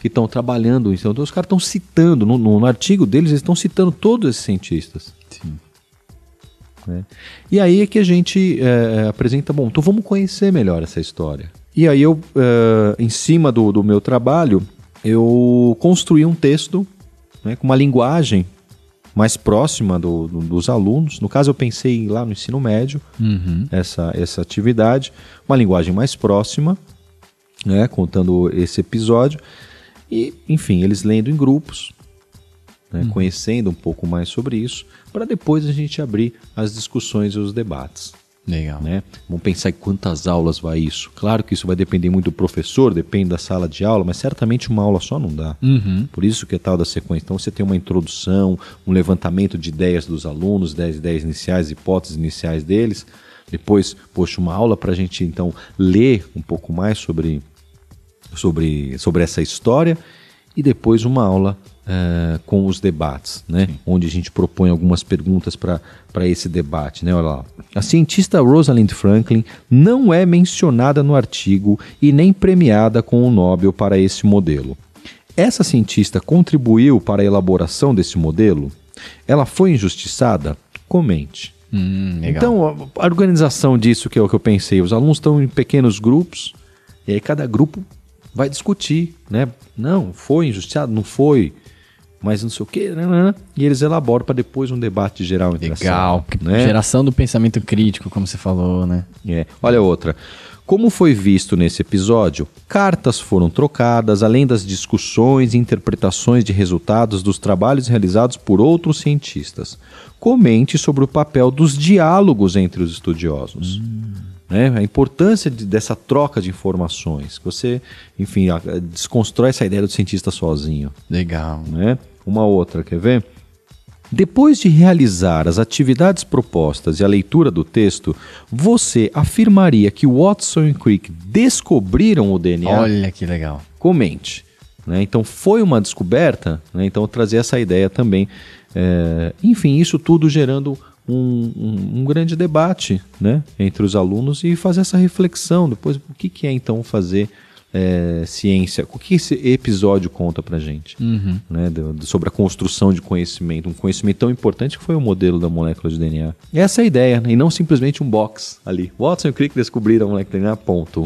Que estão trabalhando isso. Então, os caras estão citando, no, no, artigo deles, eles estão citando todos esses cientistas. Sim. Né? E aí é que a gente é, é, apresenta, bom, então vamos conhecer melhor essa história. E aí eu, é, em cima do, do meu trabalho, eu construí um texto né, com uma linguagem mais próxima do, do, dos alunos. No caso, eu pensei lá no ensino médio, uhum. essa, essa atividade, uma linguagem mais próxima, né, contando esse episódio. E, enfim, eles lendo em grupos, né, uhum. conhecendo um pouco mais sobre isso, para depois a gente abrir as discussões e os debates. Legal. Né? Vamos pensar em quantas aulas vai isso. Claro que isso vai depender muito do professor, depende da sala de aula, mas certamente uma aula só não dá. Uhum. Por isso que é tal da sequência. Então você tem uma introdução, um levantamento de ideias dos alunos, 10 ideias iniciais, hipóteses iniciais deles. Depois, poxa, uma aula para a gente então ler um pouco mais sobre, sobre, sobre essa história. E depois uma aula eh, com os debates, né? Sim. onde a gente propõe algumas perguntas para esse debate. Né? Olha lá. A cientista Rosalind Franklin não é mencionada no artigo e nem premiada com o Nobel para esse modelo. Essa cientista contribuiu para a elaboração desse modelo? Ela foi injustiçada? Comente. Hum, então, a organização disso que é o que eu pensei, os alunos estão em pequenos grupos, e aí cada grupo vai discutir, né? Não, foi injustiçado, não foi mas não sei o quê, né, né, né. e eles elaboram para depois um debate geral entre Legal. Né? Geração do pensamento crítico, como você falou, né? É. Olha outra. Como foi visto nesse episódio, cartas foram trocadas, além das discussões e interpretações de resultados dos trabalhos realizados por outros cientistas. Comente sobre o papel dos diálogos entre os estudiosos. Hum. Né? A importância de, dessa troca de informações. Você, enfim, desconstrói essa ideia do cientista sozinho. Legal. Né? Uma outra, quer ver? Depois de realizar as atividades propostas e a leitura do texto, você afirmaria que Watson e Crick descobriram o DNA? Olha que legal. Comente. Né? Então foi uma descoberta, né? então trazer essa ideia também. É... enfim, isso tudo gerando um, um, um, grande debate né, entre os alunos e fazer essa reflexão depois o que, que é então fazer é, ciência o que esse episódio conta para gente uhum. né, sobre a construção de conhecimento um conhecimento tão importante que foi o modelo da molécula de DNA essa é a ideia né, e não simplesmente um box ali Watson e Crick descobriram a molécula de DNA ponto uhum.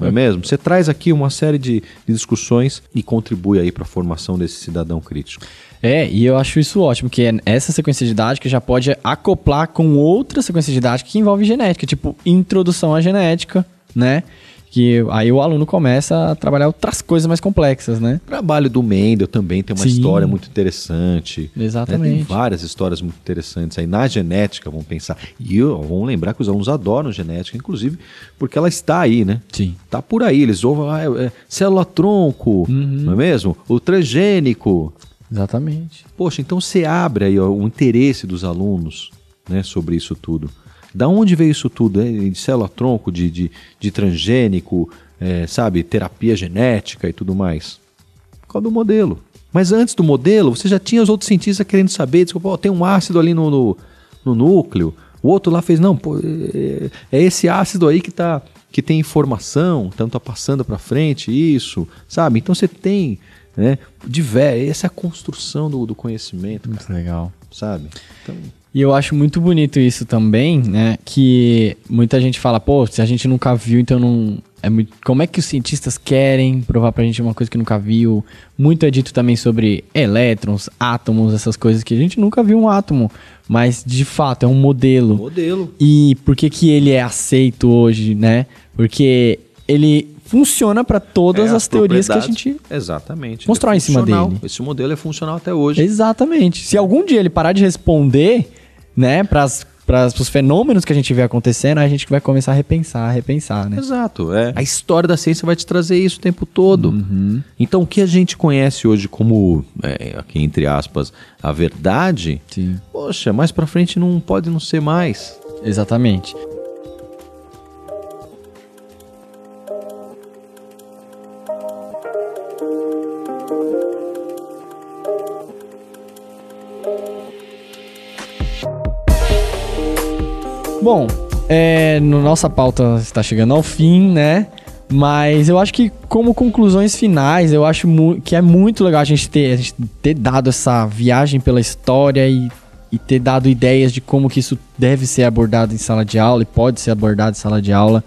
não é mesmo você traz aqui uma série de, de discussões e contribui aí para a formação desse cidadão crítico é, e eu acho isso ótimo, que é essa sequência didática já pode acoplar com outra sequência didática que envolve genética, tipo introdução à genética, né? que aí o aluno começa a trabalhar outras coisas mais complexas, né? O trabalho do Mendel também tem uma Sim. história muito interessante. Exatamente. Né? Tem várias histórias muito interessantes aí na genética, vamos pensar. E vamos lembrar que os alunos adoram genética, inclusive, porque ela está aí, né? Sim. Está por aí, eles ouvem ah, é, é, célula-tronco, uhum. não é mesmo? O transgênico. Exatamente. Poxa, então você abre aí ó, o interesse dos alunos né, sobre isso tudo. Da onde veio isso tudo? Né? De célula-tronco, de, de, de, transgênico, é, sabe, terapia genética e tudo mais? Qual do modelo? Mas antes do modelo, você já tinha os outros cientistas querendo saber, desculpa, ó, tem um ácido ali no, no, no, núcleo, o outro lá fez, não, pô, é, é esse ácido aí que tá que tem informação, então tá passando para frente isso, sabe? Então você tem né? ver essa é a construção do, do conhecimento. Muito cara, legal. Sabe? Então... E eu acho muito bonito isso também, né? Que muita gente fala, pô, se a gente nunca viu, então não. É muito... Como é que os cientistas querem provar pra gente uma coisa que nunca viu? Muito é dito também sobre elétrons, átomos, essas coisas que a gente nunca viu um átomo. Mas, de fato, é um modelo. Modelo. E por que, que ele é aceito hoje, né? Porque ele funciona para todas é, as, as teorias que a gente exatamente constrói é em cima dele. Esse modelo é funcional até hoje. Exatamente. Se algum dia ele parar de responder, né, para os fenômenos que a gente vê acontecendo, é a gente vai começar a repensar, a repensar, né? Exato. É. A história da ciência vai te trazer isso o tempo todo. Uhum. Então, o que a gente conhece hoje como, é, aqui entre aspas, a verdade, Sim. poxa, mais para frente não pode não ser mais. Exatamente. Bom, é, no nossa pauta está chegando ao fim, né? Mas eu acho que como conclusões finais, eu acho que é muito legal a gente, ter, a gente ter dado essa viagem pela história e, e ter dado ideias de como que isso deve ser abordado em sala de aula e pode ser abordado em sala de aula.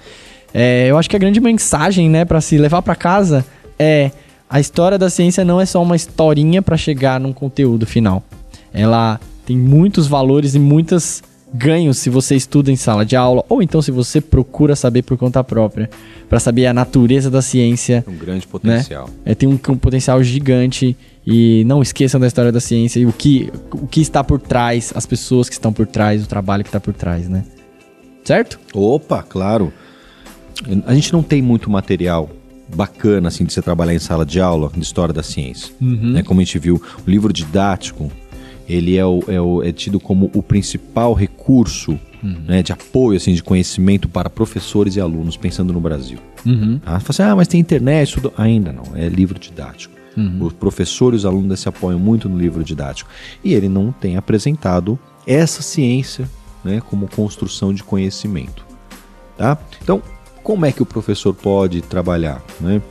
É, eu acho que a grande mensagem, né, para se levar para casa é a história da ciência não é só uma historinha para chegar num conteúdo final. Ela tem muitos valores e muitas ganho se você estuda em sala de aula ou então se você procura saber por conta própria, para saber a natureza da ciência. Um né? grande potencial. Né? É, tem um, um, potencial gigante e não esqueçam da história da ciência e o que, o que está por trás, as pessoas que estão por trás, o trabalho que está por trás, né? Certo? Opa, claro. A gente não tem muito material bacana assim de você trabalhar em sala de aula de história da ciência. Uhum. Né? Como a gente viu, o livro didático ele é, o, é, o, é tido como o principal recurso Uhum. Né, de apoio, assim, de conhecimento para professores e alunos, pensando no Brasil. Uhum. Ah, assim, ah, mas tem internet, tudo. Ainda não, é livro didático. Uhum. Os professores e os alunos se apoiam muito no livro didático. E ele não tem apresentado essa ciência né, como construção de conhecimento. Tá? Então, como é que o professor pode trabalhar? Né?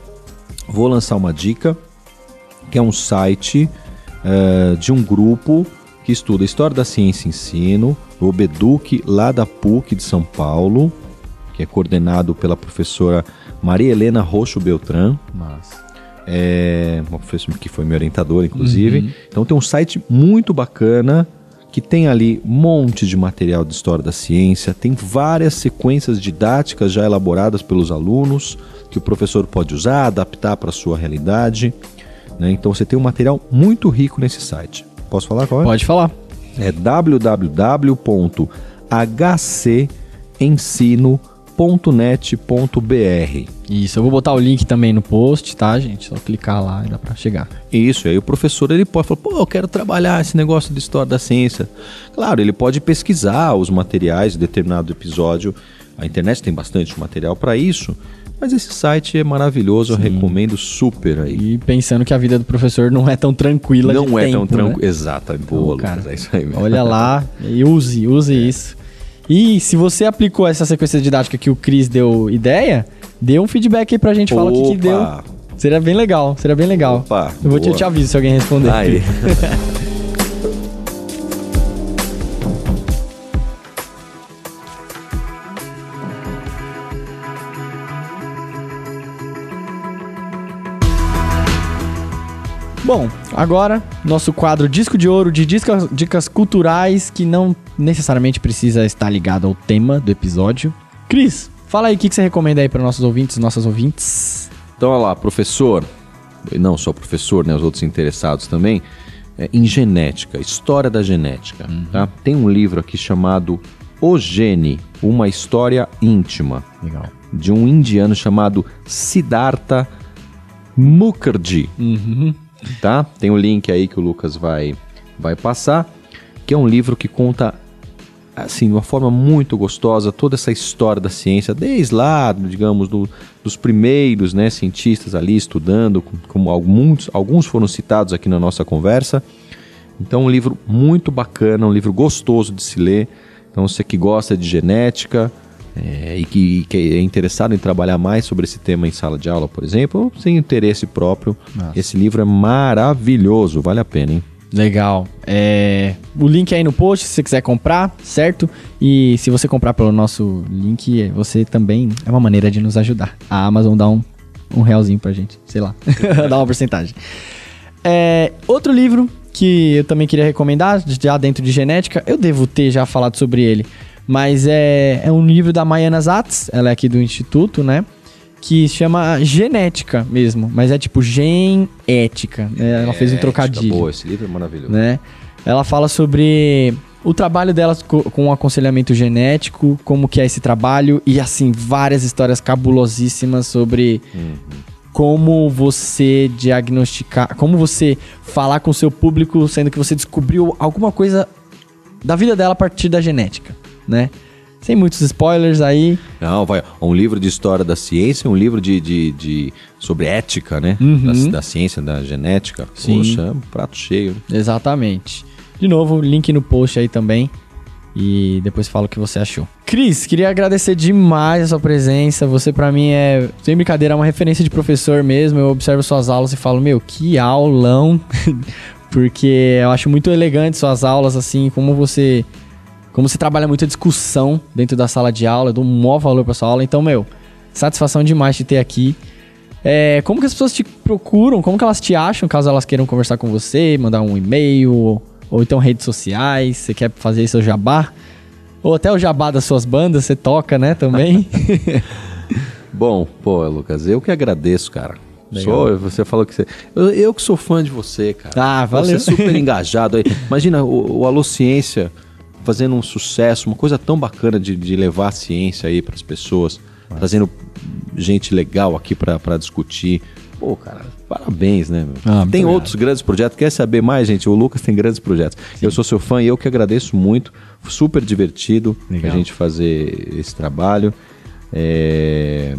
Vou lançar uma dica, que é um site eh, de um grupo que estuda História da Ciência e Ensino, o Obeduc, lá da PUC de São Paulo, que é coordenado pela professora Maria Helena Roxo Beltrán. É, uma professora que foi minha orientadora, inclusive. Uhum. Então tem um site muito bacana que tem ali um monte de material de história da ciência, tem várias sequências didáticas já elaboradas pelos alunos que o professor pode usar, adaptar para a sua realidade. Né? Então você tem um material muito rico nesse site. Posso falar agora? É? Pode falar. É www.hcensino.net.br. Isso, eu vou botar o link também no post, tá, gente? Só clicar lá e dá para chegar. Isso, aí o professor ele pode falar, pô, eu quero trabalhar esse negócio de história da ciência. Claro, ele pode pesquisar os materiais de determinado episódio. A internet tem bastante material para isso, mas esse site é maravilhoso, Sim. eu recomendo super aí. E pensando que a vida do professor não é tão tranquila Não é tempo, tão tranquila. Né? Exato, é então, boa, então, cara, é isso aí mesmo. Olha lá e use, use é. isso. E se você aplicou essa sequência didática que o Cris deu ideia, dê um feedback aí pra gente, Opa. fala o que, que deu. Seria bem legal, seria bem legal. Opa, eu vou te, te aviso se alguém responder. Aí. *laughs* Bom, agora nosso quadro Disco de Ouro de dicas, dicas culturais que não necessariamente precisa estar ligado ao tema do episódio. Cris, fala aí o que, que você recomenda aí para nossos ouvintes, nossas ouvintes. Então, olha lá, professor, não só professor, né, os outros interessados também, é, em genética, história da genética. Uhum. Tá? Tem um livro aqui chamado O Gene, uma história íntima, Legal. de um indiano chamado Siddhartha Mukherjee. Uhum tá? Tem o um link aí que o Lucas vai, vai passar, que é um livro que conta assim, de uma forma muito gostosa, toda essa história da ciência, desde lá, digamos, do, dos primeiros né, cientistas ali estudando, como alguns, alguns foram citados aqui na nossa conversa. Então, um livro muito bacana, um livro gostoso de se ler. Então, você que gosta de genética, é, e que, que, é interessado em trabalhar mais sobre esse tema em sala de aula, por exemplo, ou sem interesse próprio, Nossa. esse livro é maravilhoso, vale a pena, hein? Legal. É, o link aí no post, se você quiser comprar, certo? E se você comprar pelo nosso link, você também é uma maneira de nos ajudar. A Amazon dá um, um realzinho pra gente, sei lá, *laughs* dá uma porcentagem. É, outro livro que eu também queria recomendar, já dentro de genética, eu devo ter já falado sobre ele, mas é, é um livro da Maiana Zatz, ela é aqui do Instituto, né? Que chama Genética mesmo, mas é tipo genética. Né? Ela fez um trocadilho. Boa, esse livro é maravilhoso. Né? Ela fala sobre o trabalho dela com aconselhamento genético, como que é esse trabalho e assim várias histórias cabulosíssimas sobre uhum. como você diagnosticar, como você falar com o seu público, sendo que você descobriu alguma coisa da vida dela a partir da genética né? Sem muitos spoilers aí. Não, vai. Um livro de história da ciência, um livro de, de, de sobre ética, né? Uhum. Da, da, ciência, da genética. Sim. Poxa, é um prato cheio. Né? Exatamente. De novo, link no post aí também. E depois fala o que você achou. Cris, queria agradecer demais a sua presença. Você, para mim, é, sem brincadeira, é uma referência de professor mesmo. Eu observo suas aulas e falo, meu, que aulão. *laughs* Porque eu acho muito elegante suas aulas, assim, como você como você trabalha muita discussão dentro da sala de aula, eu dou um maior valor pra sua aula. Então, meu, satisfação demais de ter aqui. É, como que as pessoas te procuram? Como que elas te acham caso elas queiram conversar com você, mandar um e-mail, ou, ou então redes sociais, você quer fazer seu jabá? Ou até o jabá das suas bandas, você toca, né, também? *laughs* Bom, pô, Lucas, eu que agradeço, cara. Só você falou que você. Eu, eu, que sou fã de você, cara. Ah, valeu. Você é super *laughs* engajado aí. Imagina, o, o Alô Ciência fazendo um sucesso, uma coisa tão bacana de, de levar a ciência aí para as pessoas, Mas... trazendo gente legal aqui para discutir. Pô, cara, parabéns, né? Ah, tem outros grandes projetos. Quer saber mais, gente? O Lucas tem grandes projetos. Sim. Eu sou seu fã e eu que agradeço muito. Super divertido a gente fazer esse trabalho. É...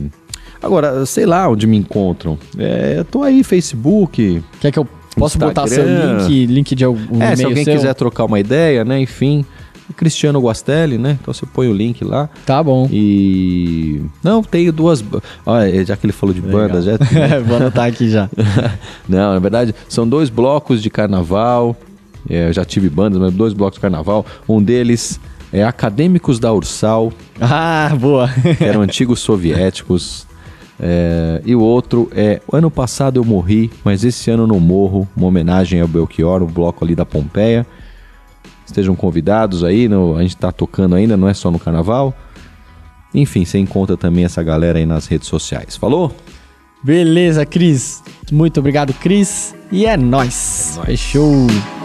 Agora, sei lá onde me encontram. É, eu tô aí, Facebook. Quer que eu possa botar seu link, link de algum É, se alguém seu? quiser trocar uma ideia, né? Enfim. Cristiano Guastelli, né? Então você põe o link lá. Tá bom. E. Não, tem duas. Olha, é, já que ele falou de bandas, já. Banda tá aqui já. *laughs* Não, na verdade, são dois blocos de carnaval. É, eu já tive bandas, mas dois blocos de carnaval. Um deles é Acadêmicos da Ursal. Ah, boa! eram *laughs* antigos soviéticos. É, e o outro é Ano passado eu morri, mas esse ano não morro. Uma homenagem ao Belchior, o bloco ali da Pompeia estejam convidados aí. No, a gente está tocando ainda, não é só no carnaval. Enfim, você encontra também essa galera aí nas redes sociais. Falou? Beleza, Cris. Muito obrigado, Cris. E é nóis. É nóis. Fechou.